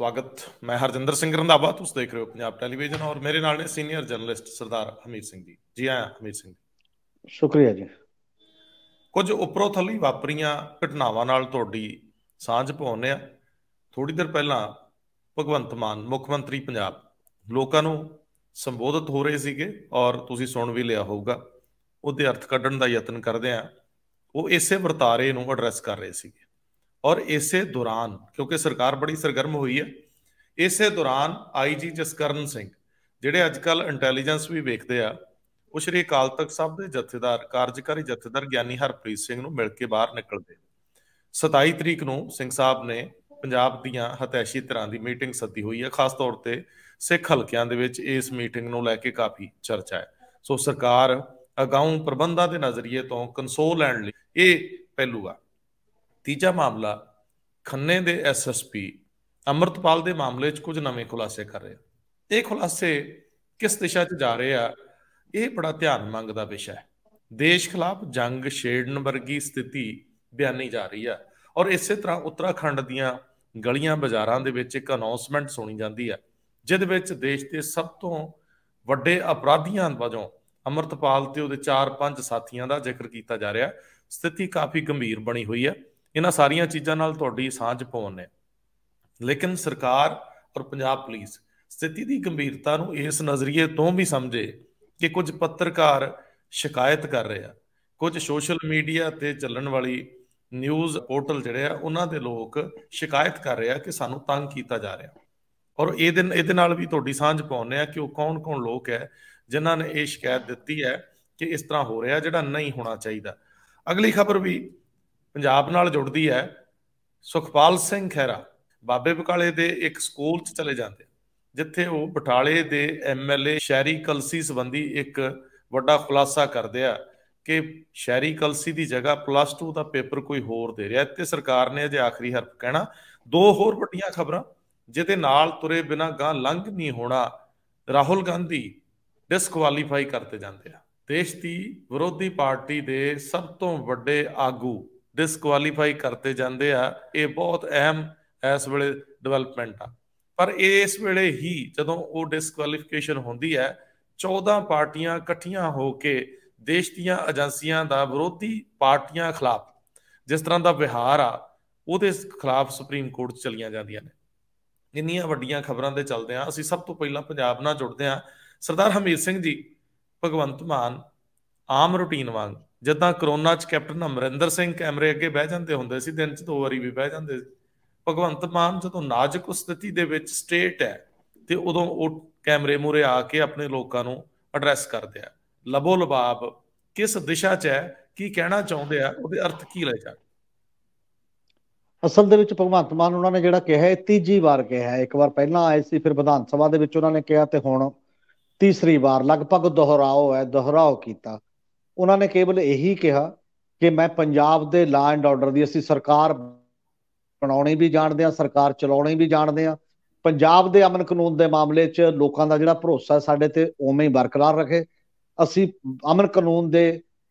ਸਵਾਗਤ ਮੈਂ ਹਰਜਿੰਦਰ ਸਿੰਘ ਰੰਧਾਵਾ ਤੁਸੀਂ ਦੇਖ ਰਹੇ ਹੋ ਪੰਜਾਬ ਟੈਲੀਵਿਜ਼ਨ ਔਰ ਮੇਰੇ ਨਾਲ ਨੇ ਸੀਨੀਅਰ ਜਰਨਲਿਸਟ ਸਰਦਾਰ ਹਮੀਰ ਸਿੰਘ ਜੀ ਜੀ ਆਇਆਂ ਹਮੀਰ ਸਿੰਘ ਜੀ ਸ਼ੁਕਰੀਆ ਜੀ ਕੁਝ ਉਪਰੋਂ ਥੱਲੇ ਵਾਪਰੀਆਂ ਘਟਨਾਵਾਂ ਨਾਲ ਤੁਹਾਡੀ ਸਾਂਝ ਪਾਉਨੇ ਆ ਥੋੜੀ ਦਿਨ ਪਹਿਲਾਂ ਭਗਵੰਤ ਮਾਨ ਮੁੱਖ ਮੰਤਰੀ ਪੰਜਾਬ ਲੋਕਾਂ ਨੂੰ ਸੰਬੋਧਿਤ ਹੋ ਰਹੇ ਸੀਗੇ ਔਰ ਤੁਸੀਂ ਸੁਣ ਵੀ ਲਿਆ ਹੋਊਗਾ ਉਹਦੇ ਅਰਥ ਕੱਢਣ ਦਾ ਯਤਨ ਕਰਦੇ ਆ ਉਹ ਇਸੇ ਵਰਤਾਰੇ ਨੂੰ ਐਡਰੈਸ ਕਰ ਰਹੇ ਸੀਗੇ ਔਰ ਇਸੇ ਦੌਰਾਨ ਕਿਉਂਕਿ ਸਰਕਾਰ ਬੜੀ ਸਰਗਰਮ ਹੋਈ ਹੈ ਇਸੇ ਦੌਰਾਨ ਆਈਜੀ ਜਸਕਰਨ ਸਿੰਘ ਜਿਹੜੇ ਅੱਜ ਕੱਲ ਇੰਟੈਲੀਜੈਂਸ ਵੀ ਵੇਖਦੇ ਆ ਉਹ ਸ਼੍ਰੀ ਅਕਾਲ ਤਖਤ ਸਾਹਿਬ ਦੇ ਜਥੇਦਾਰ ਕਾਰਜਕਾਰੀ ਜਥੇਦਾਰ ਗਿਆਨੀ ਹਰਪ੍ਰੀਤ ਸਿੰਘ ਨੂੰ ਮਿਲ ਕੇ ਬਾਹਰ ਨਿਕਲਦੇ 27 ਤਰੀਕ ਨੂੰ ਸਿੰਘ ਸਾਹਿਬ ਨੇ ਪੰਜਾਬ ਦੀਆਂ ਹਤੈਸ਼ੀ ਤਰ੍ਹਾਂ ਦੀ ਮੀਟਿੰਗ ਸੱਦੀ ਹੋਈ ਹੈ ਖਾਸ ਤੌਰ ਤੇ ਸਿੱਖ ਹਲਕਿਆਂ ਦੇ ਵਿੱਚ ਇਸ ਮੀਟਿੰਗ ਨੂੰ ਲੈ ਕੇ ਕਾਫੀ ਚਰਚਾ ਹੈ ਸੋ ਸਰਕਾਰ ਅਗਾਊਂ ਪ੍ਰਬੰਧਾਂ ਦੇ ਨਜ਼ਰੀਏ ਤੋਂ ਕੰਸੋਲ ਲੈਣ ਲਈ ਇਹ ਪਹਿਲੂ ਆ ਤੀਜਾ ਮਾਮਲਾ ਖੰਨੇ ਦੇ ਐਸਐਸਪੀ ਅਮਰਤਪਾਲ ਦੇ ਮਾਮਲੇ 'ਚ ਕੁਝ ਨਵੇਂ ਖੁਲਾਸੇ ਕਰ ਰਿਹਾ ਇਹ ਖੁਲਾਸੇ ਕਿਸ ਦਿਸ਼ਾ 'ਚ ਜਾ ਰਹੇ ਆ ਇਹ ਬੜਾ ਧਿਆਨ ਮੰਗਦਾ ਵਿਸ਼ਾ ਹੈ ਦੇਸ਼ ਖਿਲਾਫ ਜੰਗ ਛੇੜਨ ਵਰਗੀ ਸਥਿਤੀ ਬਿਆਨੀ ਜਾ ਰਹੀ ਆ ਔਰ ਇਸੇ ਤਰ੍ਹਾਂ ਉੱਤਰਾਖੰਡ ਦੀਆਂ ਗਲੀਆਂ ਬਾਜ਼ਾਰਾਂ ਦੇ ਵਿੱਚ ਇੱਕ ਅਨਾਉਂਸਮੈਂਟ ਸੁਣੀ ਜਾਂਦੀ ਆ ਜਿਸ ਵਿੱਚ ਦੇਸ਼ ਦੇ ਸਭ ਤੋਂ ਵੱਡੇ ਅਪਰਾਧੀਆਂ ਵਜੋਂ ਅਮਰਤਪਾਲ ਤੇ ਉਹਦੇ 4-5 ਸਾਥੀਆਂ ਦਾ ਜ਼ਿਕਰ ਕੀਤਾ ਜਾ ਰਿਹਾ ਸਥਿਤੀ ਕਾਫੀ ਗੰਭੀਰ ਬਣੀ ਹੋਈ ਹੈ ਇਹਨਾਂ ਸਾਰੀਆਂ ਚੀਜ਼ਾਂ ਨਾਲ ਤੁਹਾਡੀ ਸਾਂਝ ਪਾਉਣ ਲੇਕਿਨ ਸਰਕਾਰ ਔਰ ਪੰਜਾਬ ਪੁਲਿਸ ਸਥਿਤੀ ਦੀ ਗੰਭੀਰਤਾ ਨੂੰ ਇਸ ਨਜ਼ਰੀਏ ਤੋਂ ਵੀ ਸਮਝੇ ਕਿ ਕੁਝ ਪੱਤਰਕਾਰ ਸ਼ਿਕਾਇਤ ਕਰ ਰਹੇ ਆ ਕੁਝ ਸੋਸ਼ਲ ਮੀਡੀਆ ਤੇ ਚੱਲਣ ਵਾਲੀ ਨਿਊਜ਼ ਪੋਰਟਲ ਜਿਹੜੇ ਆ ਉਹਨਾਂ ਦੇ ਲੋਕ ਸ਼ਿਕਾਇਤ ਕਰ ਰਹੇ ਆ ਕਿ ਸਾਨੂੰ ਤੰਗ ਕੀਤਾ ਜਾ ਰਿਹਾ ਔਰ ਇਹ ਦਿਨ ਇਹਦੇ ਨਾਲ ਵੀ ਤੁਹਾਡੀ ਸਾਂਝ ਪਾਉਂਦੇ ਆ ਕਿ ਉਹ ਕੌਣ-ਕੌਣ ਲੋਕ ਹੈ ਜਿਨ੍ਹਾਂ ਨੇ ਇਹ ਸ਼ਿਕਾਇਤ ਦਿੱਤੀ ਹੈ ਕਿ ਇਸ ਤਰ੍ਹਾਂ ਹੋ ਰਿਹਾ ਜਿਹੜਾ ਨਹੀਂ ਹੋਣਾ ਚਾਹੀਦਾ ਅਗਲੀ ਖਬਰ ਵੀ ਪੰਜਾਬ ਨਾਲ ਜੁੜਦੀ ਹੈ ਸੁਖਪਾਲ ਸਿੰਘ ਖਹਿਰਾ ਬਾਬੇ ਬਕਾਲੇ ਦੇ ਇੱਕ ਸਕੂਲ 'ਚ ਚਲੇ ਜਾਂਦੇ ਜਿੱਥੇ ਉਹ ਬਟਾਲੇ ਦੇ ਐਮਐਲਏ ਸ਼ਹਿਰੀ ਕਲਸੀ ਸੰਬੰਧੀ ਇੱਕ ਵੱਡਾ ਖੁਲਾਸਾ ਕਰਦੇ ਆ ਕਿ ਸ਼ਹਿਰੀ ਕਲਸੀ ਦੀ ਜਗ੍ਹਾ ਪਲੱਸ 2 ਦਾ ਪੇਪਰ ਕੋਈ ਹੋਰ ਦੇ ਰਿਹਾ ਤੇ ਸਰਕਾਰ ਨੇ ਅਜੇ ਆਖਰੀ ਹਰਫ ਕਹਿਣਾ ਦੋ ਹੋਰ ਵੱਡੀਆਂ ਖਬਰਾਂ ਜਿਹਦੇ ਨਾਲ ਤੁਰੇ ਬਿਨਾ ਗਾਂ ਲੰਘ ਨਹੀਂ ਹੋਣਾ ਰਾਹੁਲ ਗਾਂਧੀ ਡਿਸਕੁਆਲੀਫਾਈ ਕਰਤੇ ਜਾਂਦੇ ਆ ਦੇਸ਼ ਦੀ ਵਿਰੋਧੀ ਪਾਰਟੀ ਦੇ ਸਭ ਤੋਂ ਵੱਡੇ ਆਗੂ ਡਿਸਕੁਆਲੀਫਾਈ ਕਰਤੇ ਜਾਂਦੇ ਆ ਇਹ ਬਹੁਤ ਅਹਿਮ ਇਸ ਵੇਲੇ ਡਿਵੈਲਪਮੈਂਟ ਆ ਪਰ ਇਸ ਵੇਲੇ ਹੀ ਜਦੋਂ ਉਹ ਡਿਸਕੁਆਲੀਫਿਕੇਸ਼ਨ ਹੁੰਦੀ ਹੈ 14 ਪਾਰਟੀਆਂ ਇਕੱਠੀਆਂ ਹੋ ਕੇ ਦੇਸ਼ ਦੀਆਂ ਏਜੰਸੀਆਂ ਦਾ ਵਿਰੋਧੀ ਪਾਰਟੀਆਂ ਖਿਲਾਫ ਜਿਸ ਤਰ੍ਹਾਂ ਦਾ ਵਿਹਾਰ ਆ ਉਹਦੇ ਖਿਲਾਫ ਸੁਪਰੀਮ ਕੋਰਟ 'ਚ ਚਲੀਆਂ ਜਾਂਦੀਆਂ ਨੇ ਇੰਨੀਆਂ ਵੱਡੀਆਂ ਖਬਰਾਂ ਦੇ ਚੱਲਦੇ ਆ ਅਸੀਂ ਸਭ ਤੋਂ ਪਹਿਲਾਂ ਪੰਜਾਬ ਨਾਲ ਜੁੜਦੇ ਆ ਸਰਦਾਰ ਹਮੀਰ ਸਿੰਘ ਜੀ ਭਗਵੰਤ ਮਾਨ ਆਮ ਰੁਟੀਨ ਵਾਂਗ ਜਿੱਦਾਂ ਕਰੋਨਾ 'ਚ ਕੈਪਟਨ ਅਮਰਿੰਦਰ ਸਿੰਘ ਕੈਮਰੇ ਅੱਗੇ ਬਹਿ ਜਾਂਦੇ ਹੁੰਦੇ ਸੀ ਦਿਨ 'ਚ ਦੋ ਵਾਰੀ ਵੀ ਬਹਿ ਜਾਂਦੇ ਸੀ ਭਗਵੰਤ ਮਾਨ ਜਦੋਂ ਨਾਜ਼ੁਕ ਸਥਿਤੀ ਦੇ ਵਿੱਚ ਸਟੇਟ ਹੈ ਤੇ ਉਦੋਂ ਉਹ ਕੈਮਰੇ ਮੂਰੇ ਆ ਕੇ ਆਪਣੇ ਲੋਕਾਂ ਨੂੰ ਐਡਰੈਸ ਕਰਦੇ ਆ ਲਬੋ ਲਬਾਬ ਕਿਸ ਦਿਸ਼ਾ 'ਚ ਹੈ ਕੀ ਕਹਿਣਾ ਚਾਹੁੰਦੇ ਆ ਉਹਦੇ ਅਰਥ ਕੀ ਲੈ ਜਾਂਦੇ ਅਸਲ ਦੇ ਵਿੱਚ ਭਗਵੰਤ ਮਾਨ ਉਹਨਾਂ ਨੇ ਜਿਹੜਾ ਕਿਹਾ ਹੈ ਤੀਜੀ ਵਾਰ ਕਿਹਾ ਹੈ ਇੱਕ ਵਾਰ ਪਹਿਲਾਂ ਆਏ ਸੀ ਫਿਰ ਵਿਧਾਨ ਸਭਾ ਦੇ ਵਿੱਚ ਉਹਨਾਂ ਨੇ ਕਿਹਾ ਤੇ ਹੁਣ ਤੀਸਰੀ ਵਾਰ ਲਗਭਗ ਦੁਹਰਾਓ ਹੈ ਦੁਹਰਾਓ ਕੀਤਾ ਉਹਨਾਂ ਨੇ ਕੇਵਲ ਇਹੀ ਕਿਹਾ ਕਿ ਮੈਂ ਪੰਜਾਬ ਦੇ ਲਾ ਐਂਡ ਆਰਡਰ ਦੀ ਅਸੀਂ ਸਰਕਾਰ ਬਣਾਉਣੀ ਵੀ ਜਾਣਦੇ ਆ ਸਰਕਾਰ ਚਲਾਉਣੀ ਵੀ ਜਾਣਦੇ ਆ ਪੰਜਾਬ ਦੇ ਅਮਨ ਕਾਨੂੰਨ ਦੇ ਮਾਮਲੇ 'ਚ ਲੋਕਾਂ ਦਾ ਜਿਹੜਾ ਭਰੋਸਾ ਸਾਡੇ ਤੇ ਉਵੇਂ ਹੀ ਬਰਕਰਾਰ ਰੱਖੇ ਅਸੀਂ ਅਮਨ ਕਾਨੂੰਨ ਦੇ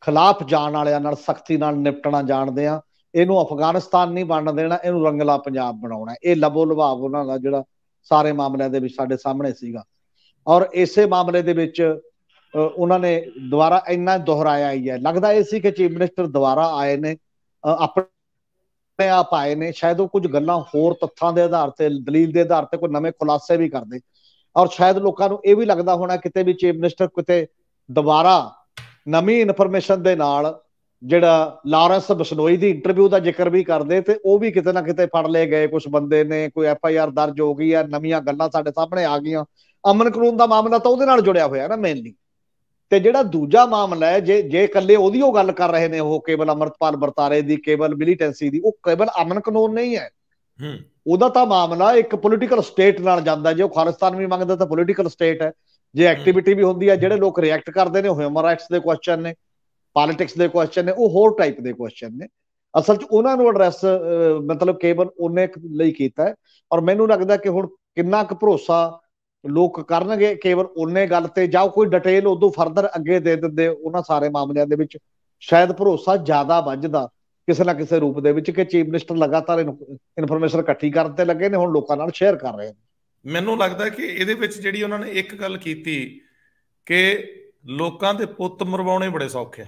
ਖਿਲਾਫ ਜਾਣ ਵਾਲਿਆਂ ਨਾਲ ਸਖਤੀ ਨਾਲ ਨਿਪਟਣਾ ਜਾਣਦੇ ਆ ਇਹਨੂੰ ਅਫਗਾਨਿਸਤਾਨ ਨਹੀਂ ਬਣਨ ਦੇਣਾ ਇਹਨੂੰ ਰੰਗਲਾ ਪੰਜਾਬ ਬਣਾਉਣਾ ਇਹ ਲਬੋ ਲੁਭਾਵ ਉਹਨਾਂ ਦਾ ਜਿਹੜਾ ਸਾਰੇ ਮਾਮਲਿਆਂ ਦੇ ਵਿੱਚ ਸਾਡੇ ਸਾਹਮਣੇ ਸੀਗਾ ਔਰ ਇਸੇ ਮਾਮਲੇ ਦੇ ਵਿੱਚ ਉਹਨਾਂ ਨੇ ਦੁਬਾਰਾ ਇੰਨਾ ਦੁਹਰਾਇਆ ਹੀ ਹੈ ਲੱਗਦਾ ਇਹ ਸੀ ਕਿ ਚੀਫ ਮਿਨਿਸਟਰ ਦੁਬਾਰਾ ਆਏ ਨੇ ਆਪਣੇ ਆਪ ਆਏ ਨੇ ਸ਼ਾਇਦ ਉਹ ਕੁਝ ਗੱਲਾਂ ਹੋਰ ਤੱਥਾਂ ਦੇ ਆਧਾਰ ਤੇ ਦਲੀਲ ਦੇ ਆਧਾਰ ਤੇ ਕੋਈ ਨਵੇਂ ਖੁਲਾਸੇ ਵੀ ਕਰਦੇ ਔਰ ਸ਼ਾਇਦ ਲੋਕਾਂ ਨੂੰ ਇਹ ਵੀ ਲੱਗਦਾ ਹੋਣਾ ਕਿਤੇ ਵੀ ਚੀਫ ਮਿਨਿਸਟਰ ਕਿਤੇ ਦੁਬਾਰਾ ਨਵੀਂ ਇਨਫੋਰਮੇਸ਼ਨ ਦੇ ਨਾਲ ਜਿਹੜਾ ਲਾਰੈਂਸ ਬਸ਼ਨੋਈ ਦੀ ਇੰਟਰਵਿਊ ਦਾ ਜ਼ਿਕਰ ਵੀ ਕਰਦੇ ਤੇ ਉਹ ਵੀ ਕਿਤੇ ਨਾ ਕਿਤੇ ਫੜ ਲਏ ਗਏ ਕੁਝ ਬੰਦੇ ਨੇ ਕੋਈ ਐਫ ਆਈ ਆਰ ਦਰਜ ਹੋ ਗਈ ਆ ਨਵੀਆਂ ਗੱਲਾਂ ਸਾਡੇ ਸਾਹਮਣੇ ਆ ਗਈਆਂ ਅਮਨ ਕਾਨੂੰਨ ਦਾ ਮਾਮਲਾ ਤਾਂ ਉਹਦੇ ਨਾਲ ਜੁੜਿਆ ਹੋਇਆ ਨਾ ਮੇਨਲੀ ਤੇ ਜਿਹੜਾ ਦੂਜਾ ਮਾਮਲਾ ਹੈ ਜੇ ਜੇ ਇਕੱਲੇ ਉਹਦੀ ਉਹ ਗੱਲ ਕਰ ਰਹੇ ਨੇ ਉਹ ਕੇਵਲ ਅਮਰਤਪਾਲ ਵਰਤਾਰੇ ਦੀ ਕੇਵਲ ਮਿਲੀਟੈਂਸੀ ਦੀ ਉਹ ਕੇਵਲ ਅਮਨ ਕਾਨੂੰਨ ਨਹੀਂ ਹੈ ਹੂੰ ਉਹਦਾ ਤਾਂ ਮਾਮਲਾ ਇੱਕ ਪੋਲੀਟੀਕਲ ਸਟੇਟ ਨਾਲ ਜਾਂਦਾ ਜੇ ਉਹ ਖਾਲਿਸਤਾਨ ਵੀ ਮੰਗਦਾ ਤਾਂ ਪੋਲੀਟੀਕਲ ਸਟੇਟ ਹੈ ਜੇ ਐਕਟੀਵਿਟੀ ਵੀ ਹੁੰਦੀ ਹੈ ਜਿਹੜੇ ਲੋਕ ਰਿਐਕਟ ਕਰਦੇ ਨੇ ਹਿਊਮਨ ਰਾਈਟਸ ਦੇ ਕੁਐਸਚਨ ਨੇ ਪੋਲਿਟਿਕਸ ਦੇ ਕੁਐਸਚਨ ਨੇ ਉਹ ਹੋਰ ਟਾਈਪ ਦੇ ਕੁਐਸਚਨ ਨੇ ਅਸਲ 'ਚ ਉਹਨਾਂ ਨੂੰ ਐਡਰੈਸ ਮਤਲਬ ਕੇਵਲ ਉਹਨੇ ਲਈ ਕੀਤਾ ਔਰ ਮੈਨੂੰ ਲੱਗਦਾ ਕਿ ਹੁਣ ਕਿੰਨਾ ਕੁ ਭਰੋਸਾ ਲੋਕ ਕਰਨਗੇ ਕੇਵਲ ਉਹਨੇ ਗੱਲ ਤੇ ਜਾਂ ਕੋਈ ਡਿਟੇਲ ਉਦੋਂ ਫਰਦਰ ਅੱਗੇ ਦੇ ਦਿੰਦੇ ਉਹਨਾਂ ਸਾਰੇ ਮਾਮਲਿਆਂ ਦੇ ਵਿੱਚ ਸ਼ਾਇਦ ਭਰੋਸਾ ਜ਼ਿਆਦਾ ਵੱਜਦਾ ਕਿਸੇ ਨਾ ਕਿਸੇ ਰੂਪ ਦੇ ਵਿੱਚ ਕਿ ਚੀਫ ਮਿਨਿਸਟਰ ਲਗਾਤਾਰ ਇਨਫੋਰਮੇਸ਼ਨ ਇਕੱਠੀ ਕਰਨ ਤੇ ਲੱਗੇ ਨੇ ਹੁਣ ਲੋਕਾਂ ਨਾਲ ਸ਼ੇਅਰ ਕਰ ਰਹੇ ਨੇ ਮੈਨੂੰ ਲੱਗਦਾ ਕਿ ਇਹਦੇ ਵਿੱਚ ਜਿਹੜੀ ਉਹਨਾਂ ਨੇ ਇੱਕ ਗੱਲ ਕੀਤੀ ਕਿ ਲੋਕਾਂ ਦੇ ਪੁੱਤ ਮਰਵਾਉਣੇ ਬੜੇ ਸੌਖੇ ਆ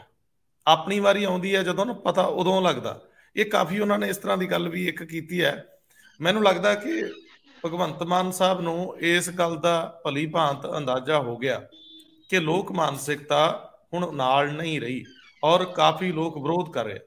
ਆਪਣੀ ਵਾਰੀ ਆਉਂਦੀ ਹੈ ਜਦੋਂ ਨੂੰ ਪਤਾ ਉਦੋਂ ਲੱਗਦਾ ਇਹ ਕਾਫੀ ਉਹਨਾਂ ਨੇ ਇਸ ਤਰ੍ਹਾਂ ਦੀ ਗੱਲ ਵੀ ਇੱਕ ਕੀਤੀ ਹੈ ਮੈਨੂੰ ਲੱਗਦਾ ਕਿ ਭਗਵੰਤ ਮਾਨ ਸਾਹਿਬ ਨੂੰ ਇਸ ਗੱਲ ਦਾ ਭਲੀ ਭਾਂਤ ਅੰਦਾਜ਼ਾ ਹੋ ਗਿਆ ਕਿ ਲੋਕ ਮਾਨਸਿਕਤਾ ਹੁਣ ਨਾਲ ਨਹੀਂ ਰਹੀ ਔਰ ਕਾਫੀ ਲੋਕ ਵਿਰੋਧ ਕਰ ਰਹੇ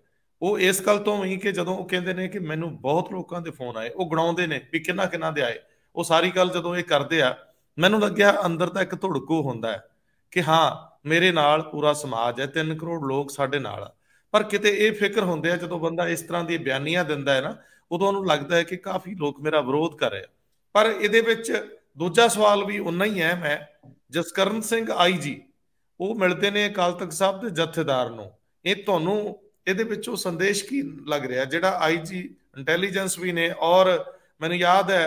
ਉਹ ਇਸ ਗੱਲ ਤੋਂ ਵੀ ਕਿ ਜਦੋਂ ਉਹ ਕਹਿੰਦੇ ਨੇ ਕਿ ਮੈਨੂੰ ਬਹੁਤ ਲੋਕਾਂ ਦੇ ਫੋਨ ਆਏ ਉਹ ਗਣਾਉਂਦੇ ਨੇ ਵੀ ਕਿੰਨਾ ਕਿੰਨਾ ਦੇ ਆਏ ਉਹ ਸਾਰੀ ਗੱਲ ਜਦੋਂ ਇਹ ਕਰਦੇ ਆ ਮੈਨੂੰ ਲੱਗਿਆ ਅੰਦਰ ਤਾਂ ਇੱਕ ਧੜਕੂ ਹੁੰਦਾ ਹੈ ਕਿ ਹਾਂ ਮੇਰੇ ਨਾਲ ਪੂਰਾ ਸਮਾਜ ਹੈ 3 ਕਰੋੜ ਲੋਕ ਸਾਡੇ ਨਾਲ ਪਰ ਕਿਤੇ ਇਹ ਫਿਕਰ ਹੁੰਦੇ ਆ ਜਦੋਂ ਬੰਦਾ ਇਸ ਤਰ੍ਹਾਂ ਦੀ ਬਿਆਨੀਆਂ ਦਿੰਦਾ ਹੈ ਨਾ ਉਦੋਂ ਉਹਨੂੰ ਲੱਗਦਾ ਹੈ ਕਿ ਕਾਫੀ ਲੋਕ ਮੇਰਾ ਵਿਰੋਧ ਕਰ ਰਹੇ ਆ ਪਰ ਇਹਦੇ ਵਿੱਚ ਦੂਜਾ ਸਵਾਲ ਵੀ ਉਨਾ ਹੀ ਹੈ ਮੈਂ ਜਸਕਰਨ ਸਿੰਘ ਆਈਜੀ ਉਹ ਮਿਲਦੇ ਨੇ ਅਕਾਲ ਤਖਤ ਸਾਹਿਬ ਦੇ ਜਥੇਦਾਰ ਨੂੰ ਇਹ ਤੁਹਾਨੂੰ ਇਹਦੇ ਵਿੱਚ ਉਹ ਸੰਦੇਸ਼ ਕੀ ਲੱਗ ਰਿਹਾ ਜਿਹੜਾ ਆਈਜੀ ਇੰਟੈਲੀਜੈਂਸ ਵੀ ਨੇ ਔਰ ਮੈਨੂੰ ਯਾਦ ਹੈ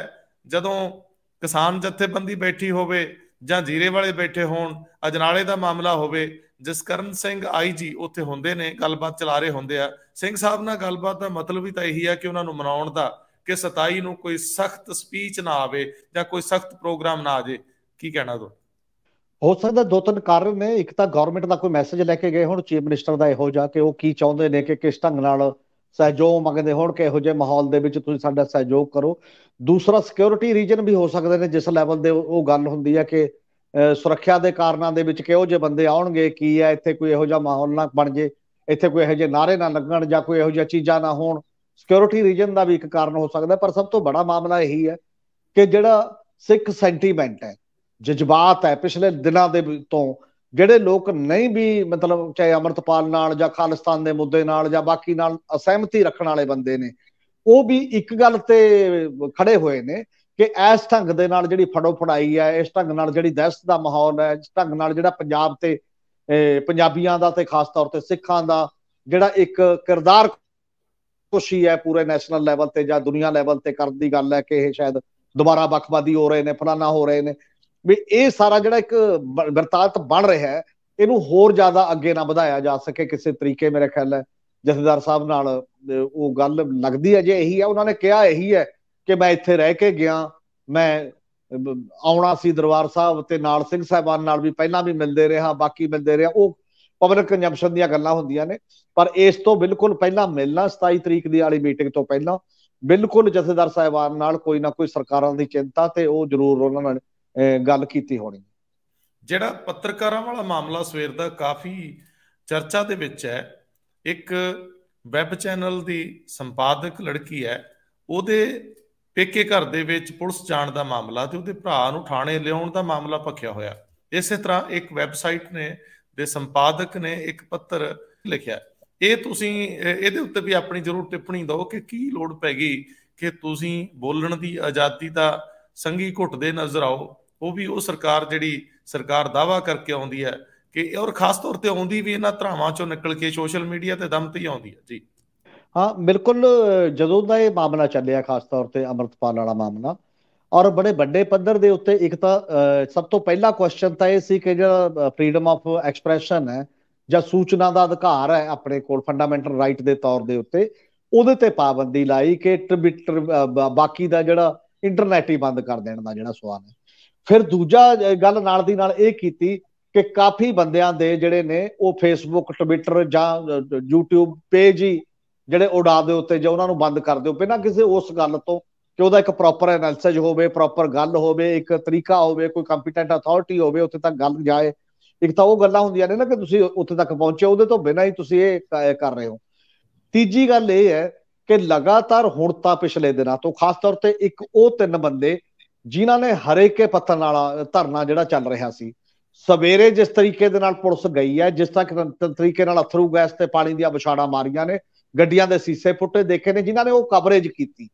ਜਦੋਂ ਕਿਸਾਨ ਜਥੇਬੰਦੀ ਬੈਠੀ ਹੋਵੇ ਜਾਂ ਜੀਰੇ ਵਾਲੇ ਬੈਠੇ ਹੋਣ ਅਜਨਾਲੇ ਦਾ ਮਾਮਲਾ ਹੋਵੇ ਜਸਕਰਨ ਸਿੰਘ ਆਈਜੀ ਉੱਥੇ ਹੁੰਦੇ ਨੇ ਗੱਲਬਾਤ ਚਲਾ ਰਹੇ ਹੁੰਦੇ ਆ ਸਿੰਘ ਸਾਹਿਬ ਨਾਲ ਗੱਲਬਾਤ ਦਾ ਮਤਲਬ ਵੀ ਤਾਂ ਇਹੀ ਆ ਕਿ ਉਹਨਾਂ ਨੂੰ ਮਨਾਉਣ ਦਾ ਕਿ 27 ਨੂੰ ਕੋਈ ਸਖਤ ਸਪੀਚ ਨਾ ਆਵੇ ਜਾਂ ਕੋਈ ਸਖਤ ਪ੍ਰੋਗਰਾਮ ਨਾ ਆ ਜੇ ਕੀ ਕਹਿਣਾ ਤੁਹਾਨੂੰ ਹੋ ਸਕਦਾ ਦੋ ਤਿੰਨ ਕਾਰਨ ਨੇ ਇੱਕ ਤਾਂ ਗਵਰਨਮੈਂਟ ਦਾ ਕੋਈ ਮੈਸੇਜ ਲੈ ਕੇ ਗਏ ਹੁਣ ਚੀਫ ਮਿਨਿਸਟਰ ਦਾ ਇਹੋ ਜਾ ਕਿ ਉਹ ਕੀ ਚਾਹੁੰਦੇ ਨੇ ਕਿ ਕਿਸ ਢੰਗ ਨਾਲ ਸਹਿਯੋਗ ਮੰਗਦੇ ਹੋਣ ਕਿ ਇਹੋ ਜੇ ਮਾਹੌਲ ਦੇ ਵਿੱਚ ਤੁਸੀਂ ਸਾਡਾ ਸਹਿਯੋਗ ਕਰੋ ਦੂਸਰਾ ਸਿਕਿਉਰਿਟੀ ਰੀਜਨ ਵੀ ਹੋ ਸਕਦੇ ਨੇ ਜਿਸ ਲੈਵਲ ਦੇ ਉਹ ਗੱਲ ਹੁੰਦੀ ਹੈ ਕਿ ਸੁਰੱਖਿਆ ਦੇ ਕਾਰਨਾਂ ਦੇ ਵਿੱਚ ਕਿਹੋ ਜੇ ਬੰਦੇ ਆਉਣਗੇ ਕੀ ਹੈ ਇੱਥੇ ਕੋਈ ਇਹੋ ਜਿਹਾ ਮਾਹੌਲ ਨਾ ਬਣ ਜੇ ਇੱਥੇ ਕੋਈ ਇਹੋ ਜਿਹੇ ਨਾਰੇ ਨਾ ਲੱਗਣ ਜਾਂ ਕੋਈ ਇਹੋ ਜਿਹੀਆਂ ਚੀਜ਼ਾਂ ਨਾ ਹੋਣ ਸਿਕਿਉਰਿਟੀ ਰੀਜਨ ਦਾ ਵੀ ਇੱਕ ਕਾਰਨ ਹੋ ਸਕਦਾ ਪਰ ਸਭ ਤੋਂ ਬੜਾ ਮਾਮਲਾ ਇਹੀ ਹੈ ਕਿ ਜਿਹੜਾ ਸਿੱਖ ਸੈਂਟੀਮੈਂਟ ਹੈ ਜਜ਼ਬਾਤ ਹੈ ਪਿਛਲੇ ਦਿਨਾਂ ਦੇ ਤੋਂ ਜਿਹੜੇ ਲੋਕ ਨਹੀਂ ਵੀ ਮਤਲਬ ਚਾਹੇ ਅਮਰਤਪਾਲ ਨਾਲ ਜਾਂ ਖਾਲਿਸਤਾਨ ਦੇ ਮੁੱਦੇ ਨਾਲ ਜਾਂ ਬਾਕੀ ਨਾਲ ਅਸਹਿਮਤੀ ਰੱਖਣ ਵਾਲੇ ਬੰਦੇ ਨੇ ਉਹ ਵੀ ਇੱਕ ਗੱਲ ਤੇ ਖੜੇ ਹੋਏ ਨੇ ਕਿ ਇਸ ਢੰਗ ਦੇ ਨਾਲ ਜਿਹੜੀ ਫੜੋ ਫੜਾਈ ਹੈ ਇਸ ਢੰਗ ਨਾਲ ਜਿਹੜੀ ਦਹਿਸ਼ਤ ਦਾ ਮਾਹੌਲ ਹੈ ਇਸ ਢੰਗ ਨਾਲ ਜਿਹੜਾ ਪੰਜਾਬ ਤੇ ਪੰਜਾਬੀਆਂ ਦਾ ਤੇ ਖਾਸ ਤੌਰ ਤੇ ਸਿੱਖਾਂ ਦਾ ਜਿਹੜਾ ਇੱਕ ਕਿਰਦਾਰ ਖੁਸ਼ੀ ਹੈ ਪੂਰੇ ਨੈਸ਼ਨਲ ਲੈਵਲ ਤੇ ਜਾਂ ਦੁਨੀਆ ਲੈਵਲ ਤੇ ਕਰਨ ਦੀ ਗੱਲ ਹੈ ਕਿ ਇਹ ਸ਼ਾਇਦ ਦੁਬਾਰਾ ਬਖਵਾਦੀ ਹੋ ਰਹੇ ਨੇ ਫਲਾਣਾ ਹੋ ਰਹੇ ਨੇ ਵੀ ਇਹ ਸਾਰਾ ਜਿਹੜਾ ਇੱਕ ਵਰਤਾਤ ਬਣ ਰਿਹਾ ਹੈ ਇਹਨੂੰ ਹੋਰ ਜ਼ਿਆਦਾ ਅੱਗੇ ਨਾ ਵਧਾਇਆ ਜਾ ਸਕੇ ਕਿਸੇ ਤਰੀਕੇ ਮੇਰੇ ਖਿਆਲ ਹੈ ਜਥੇਦਾਰ ਸਾਹਿਬ ਨਾਲ ਉਹ ਗੱਲ ਲੱਗਦੀ ਹੈ ਜੇ ਇਹੀ ਹੈ ਉਹਨਾਂ ਨੇ ਕਿਹਾ ਇਹੀ ਹੈ ਕਿ ਮੈਂ ਇੱਥੇ ਰਹਿ ਕੇ ਗਿਆ ਮੈਂ ਆਉਣਾ ਸੀ ਦਰਬਾਰ ਸਾਹਿਬ ਤੇ ਨਾਲ ਸਿੰਘ ਸਾਹਿਬਾਨ ਨਾਲ ਵੀ ਪਹਿਲਾਂ ਵੀ ਮਿਲਦੇ ਰਿਹਾ ਬਾਕੀ ਮਿਲਦੇ ਰਿਹਾ ਉਹ ਪਬਲਿਕ ਕੰਜੰਪਸ਼ਨ ਦੀਆਂ ਗੱਲਾਂ ਹੁੰਦੀਆਂ ਨੇ ਪਰ ਇਸ ਤੋਂ ਬਿਲਕੁਲ ਪਹਿਲਾਂ ਮਿਲਣਾ 27 ਤਰੀਕ ਦੀ ਵਾਲੀ ਮੀਟਿੰਗ ਤੋਂ ਪਹਿਲਾਂ ਬਿਲਕੁਲ ਜਥੇਦਾਰ ਸਾਹਿਬਾਨ ਨਾਲ ਕੋਈ ਨਾ ਕੋਈ ਸਰਕਾਰਾਂ ਦੀ ਚਿੰਤਾ ਤੇ ਉਹ ਜ਼ਰੂਰ ਉਹਨਾਂ ਨਾਲ ਗੱਲ ਕੀਤੀ ਹੋਣੀ ਜਿਹੜਾ ਪੱਤਰਕਾਰਾਂ ਵਾਲਾ ਮਾਮਲਾ ਸਵੇਰ ਦਾ ਕਾਫੀ ਚਰਚਾ ਦੇ ਵਿੱਚ ਹੈ ਇੱਕ ਵੈਬ ਚੈਨਲ ਦੀ ਸੰਪਾਦਕ ਲੜਕੀ ਹੈ ਉਹਦੇ ਪੇਕੇ ਘਰ ਦੇ ਵਿੱਚ ਪੁਲਿਸ ਜਾਣ ਦਾ ਮਾਮਲਾ ਤੇ ਉਹਦੇ ਭਰਾ ਨੂੰ ਥਾਣੇ ਲਿਆਉਣ ਦਾ ਮਾਮਲਾ ਪੱਖਿਆ ਹੋਇਆ ਇਸੇ ਤਰ੍ਹਾਂ ਇੱਕ ਵੈਬਸਾਈਟ ਨੇ ਦੇ ਸੰਪਾਦਕ ਨੇ ਇੱਕ ਪੱਤਰ ਲਿਖਿਆ ਇਹ ਤੁਸੀਂ ਇਹਦੇ ਉੱਤੇ ਵੀ ਆਪਣੀ ਜ਼ਰੂਰ ਟਿੱਪਣੀ ਦਿਓ ਕਿ ਕੀ ਲੋੜ ਪੈ ਗਈ ਕਿ ਤੁਸੀਂ ਬੋਲਣ ਦੀ ਆਜ਼ਾਦੀ ਦਾ ਸੰਗੀ ਘੁੱਟਦੇ ਨਜ਼ਰ ਆਓ ਉਹ ਵੀ ਉਹ ਸਰਕਾਰ ਜਿਹੜੀ ਸਰਕਾਰ ਦਾਵਾ ਕਰਕੇ ਆਉਂਦੀ ਹੈ ਕਿ ਔਰ ਖਾਸ ਤੌਰ ਤੇ ਆਉਂਦੀ ਵੀ ਇਹਨਾਂ ਧਰਾਵਾਂ ਚੋਂ ਨਿਕਲ ਕੇ ਸੋਸ਼ਲ ਮੀਡੀਆ ਤੇ ਦਮ ਤੇ ਹੀ ਆਉਂਦੀ ਹੈ ਜੀ ਹਾਂ ਬਿਲਕੁਲ ਜਦੋਂ ਦਾ ਇਹ ਮਾਮਲਾ ਚੱਲਿਆ ਖਾਸ ਤੌਰ ਤੇ ਅਮਰਤਪਾਲ ਵਾਲਾ ਮਾਮਲਾ ਔਰ ਬੜੇ ਵੱਡੇ ਪੱਧਰ ਦੇ ਉੱਤੇ ਇੱਕ ਤਾਂ ਸਭ ਤੋਂ ਪਹਿਲਾ ਕੁਐਸਚਨ ਤਾਂ ਇਹ ਸੀ ਕਿ ਜਿਹੜਾ ਫਰੀडम ਆਫ ਐਕਸਪ੍ਰੈਸ਼ਨ ਹੈ ਜਾਂ ਸੂਚਨਾ ਦਾ ਅਧਿਕਾਰ ਹੈ ਆਪਣੇ ਕੋਲ ਫੰਡਾਮੈਂਟਲ ਰਾਈਟ ਦੇ ਤੌਰ ਦੇ ਉੱਤੇ ਉਹਦੇ ਤੇ ਪਾਬੰਦੀ ਲਾਈ ਕਿ ਟਵਿੱਟਰ ਬਾਕੀ ਦਾ ਜਿਹੜਾ ਇੰਟਰਨੈਟ ਹੀ ਬੰਦ ਕਰ ਦੇਣ ਦਾ ਜਿਹੜਾ ਸਵਾਲ ਹੈ ਫਿਰ ਦੂਜਾ ਗੱਲ ਨਾਲ ਦੀ ਨਾਲ ਇਹ ਕੀਤੀ ਕਿ ਕਾਫੀ ਬੰਦਿਆਂ ਦੇ ਜਿਹੜੇ ਨੇ ਉਹ ਫੇਸਬੁੱਕ ਟਵਿੱਟਰ ਜਾਂ YouTube ਪੇਜ ਹੀ ਜਿਹੜੇ ਉਡਾ ਦੇ ਉੱਤੇ ਜਾਂ ਉਹਨਾਂ ਨੂੰ ਬੰਦ ਕਰ ਦਿਓ ਪਹਿਲਾਂ ਕਿਸੇ ਉਸ ਗੱਲ ਤੋਂ ਕਿ ਉਹਦਾ ਇੱਕ ਪ੍ਰੋਪਰ ਐਨਾਲਿਸਿਸ ਹੋਵੇ ਪ੍ਰੋਪਰ ਗੱਲ ਹੋਵੇ ਇੱਕ ਤਰੀਕਾ ਹੋਵੇ ਕੋਈ ਕੰਪੀਟੈਂਟ ਅਥਾਰਟੀ ਹੋਵੇ ਉੱਥੇ ਤੱਕ ਗੱਲ ਜਾਏ ਇੱਕ ਤਾਂ ਉਹ ਗੱਲਾਂ ਹੁੰਦੀਆਂ ਨੇ ਨਾ ਕਿ ਤੁਸੀਂ ਉੱਥੇ ਤੱਕ ਪਹੁੰਚੇ ਉਹਦੇ ਤੋਂ ਬਿਨਾਂ ਹੀ ਤੁਸੀਂ ਇਹ ਕਰ ਰਹੇ ਹੋ ਤੀਜੀ ਗੱਲ ਇਹ ਹੈ ਕਿ ਲਗਾਤਾਰ ਹੁਣ ਤਾਂ ਪਿਛਲੇ ਦਿਨਾਂ ਤੋਂ ਖਾਸ ਤੌਰ ਤੇ ਇੱਕ ਉਹ ਤਿੰਨ ਬੰਦੇ ਜਿਨ੍ਹਾਂ ਨੇ ਹਰੇਕੇ ਪੱਤਨ ਵਾਲਾ ਧਰਨਾ ਜਿਹੜਾ ਚੱਲ ਰਿਹਾ ਸੀ ਸਵੇਰੇ ਜਿਸ ਤਰੀਕੇ ਦੇ ਨਾਲ ਪੁਲਿਸ ਗਈ ਹੈ ਜਿਸ ਤੱਕ ਤਰੀਕੇ ਨਾਲ ਅਥਰੂ ਗੈਸ ਤੇ ਪਾਣੀ ਦੀਆਂ ਵਿਛਾੜਾਂ ਮਾਰੀਆਂ ਨੇ ਗੱਡੀਆਂ ਦੇ ਸੀਸੇ ਫੁੱਟੇ ਦੇਖੇ ਨੇ ਜਿਨ੍ਹਾਂ ਨੇ ਉਹ ਕਵਰੇਜ ਕੀਤੀ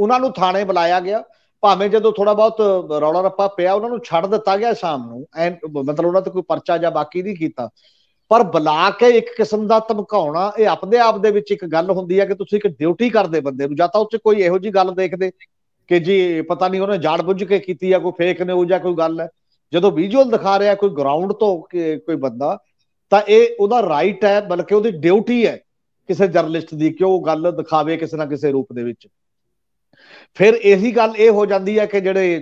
ਉਹਨਾਂ ਨੂੰ ਥਾਣੇ ਬੁਲਾਇਆ ਗਿਆ ਭਾਵੇਂ ਜਦੋਂ ਥੋੜਾ ਬਹੁਤ ਰੌਲਾ ਰੱਪਾ ਪਿਆ ਉਹਨਾਂ ਨੂੰ ਛੱਡ ਦਿੱਤਾ ਗਿਆ ਸ਼ਾਮ ਨੂੰ ਐ ਮਤਲਬ ਉਹਨਾਂ ਤੇ ਕੋਈ ਪਰਚਾ ਜਾਂ ਬਾਕੀ ਨਹੀਂ ਕੀਤਾ ਪਰ ਬੁਲਾ ਕੇ ਇੱਕ ਕਿਸਮ ਦਾ ਧਮਕਾਉਣਾ ਇਹ ਆਪਦੇ ਆਪ ਦੇ ਵਿੱਚ ਇੱਕ ਗੱਲ ਹੁੰਦੀ ਹੈ ਕਿ ਤੁਸੀਂ ਇੱਕ ਡਿਊਟੀ ਕਰਦੇ ਬੰਦੇ ਨੂੰ ਜਾਂ ਤਾਂ ਉੱਥੇ ਕੋਈ ਇਹੋ ਜੀ ਗੱਲ ਦੇਖਦੇ ਕਿ ਜੀ ਪਤਾ ਨਹੀਂ ਉਹਨੇ ਜਾਣ ਬੁੱਝ ਕੇ ਕੀਤੀ ਆ ਕੋਈ ਫੇਕ ਨੇ ਉਹ ਜਾਂ ਕੋਈ ਗੱਲ ਹੈ ਜਦੋਂ ਵਿਜ਼ੂਅਲ ਦਿਖਾ ਰਿਹਾ ਕੋਈ ਗਰਾਊਂਡ ਤੋਂ ਕੋਈ ਬੰਦਾ ਤਾਂ ਇਹ ਉਹਦਾ ਰਾਈਟ ਹੈ ਬਲਕਿ ਉਹਦੀ ਡਿਊਟੀ ਹੈ ਕਿਸੇ ਜਰਨਲਿਸਟ ਦੀ ਕਿ ਉਹ ਗੱਲ ਦਿਖਾਵੇ ਕਿਸੇ ਨਾ ਕਿਸੇ ਰੂਪ ਦੇ ਵਿੱਚ ਫਿਰ ਇਹੀ ਗੱਲ ਇਹ ਹੋ ਜਾਂਦੀ ਹੈ ਕਿ ਜਿਹੜੇ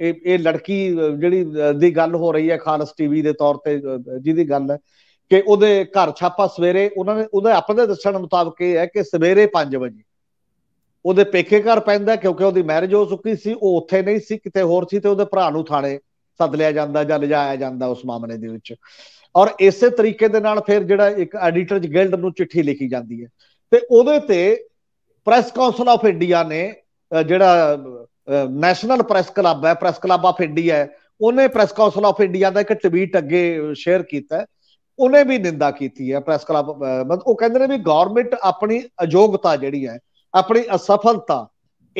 ਇਹ ਇਹ ਲੜਕੀ ਜਿਹੜੀ ਦੀ ਗੱਲ ਹੋ ਰਹੀ ਹੈ ਖਾਲਸ ਟੀਵੀ ਦੇ ਤੌਰ ਤੇ ਜਿਹਦੀ ਗੱਲ ਹੈ ਕਿ ਉਹਦੇ ਘਰ ਛਾਪਾ ਸਵੇਰੇ ਉਹਨਾਂ ਨੇ ਉਹਦੇ ਆਪਣੇ ਦੱਸਣ ਮੁਤਾਬਕ ਇਹ ਹੈ ਕਿ ਸਵੇਰੇ 5 ਵਜੇ ਉਹਦੇ ਪੇਕੇ ਘਰ ਪੈਂਦਾ ਕਿਉਂਕਿ ਉਹਦੀ ਮੈਰਿਜ ਹੋ ਚੁੱਕੀ ਸੀ ਉਹ ਉੱਥੇ ਨਹੀਂ ਸੀ ਕਿਤੇ ਹੋਰ ਸੀ ਤੇ ਉਹਦੇ ਭਰਾ ਨੂੰ ਥਾਣੇ ਸੱਦ ਲਿਆ ਜਾਂਦਾ ਜਾਂ ਲਿਜਾਇਆ ਜਾਂਦਾ ਉਸ ਮਾਮਲੇ ਦੇ ਵਿੱਚ ਔਰ ਇਸੇ ਤਰੀਕੇ ਦੇ ਨਾਲ ਫਿਰ ਜਿਹੜਾ ਇੱਕ ਐਡੀਟਰਸ ਗਿਲਡ ਨੂੰ ਚਿੱਠੀ ਲਿਖੀ ਜਾਂਦੀ ਹੈ ਤੇ ਉਹਦੇ ਤੇ ਪ੍ਰੈਸ ਕਾਉਂਸਲ ਆਫ ਇੰਡੀਆ ਨੇ ਜਿਹੜਾ ਨੈਸ਼ਨਲ ਪ੍ਰੈਸ ਕਲੱਬ ਹੈ ਪ੍ਰੈਸ ਕਲੱਬ ਆਫ ਇੰਡੀਆ ਹੈ ਉਹਨੇ ਪ੍ਰੈਸ ਕਾਉਂਸਲ ਆਫ ਇੰਡੀਆ ਦਾ ਇੱਕ ਟਵੀਟ ਅੱਗੇ ਸ਼ੇਅਰ ਕੀਤਾ ਹੈ ਉਹਨੇ ਵੀ ਨਿੰਦਾ ਕੀਤੀ ਹੈ ਪ੍ਰੈਸ ਕਲੱਬ ਮਤਲਬ ਉਹ ਕਹਿੰਦੇ ਨੇ ਵੀ ਗਵਰਨਮੈਂਟ ਆਪਣੀ ਅਯੋਗਤਾ ਜਿਹੜੀ ਹੈ ਆਪਣੀ ਅਸਫਲਤਾ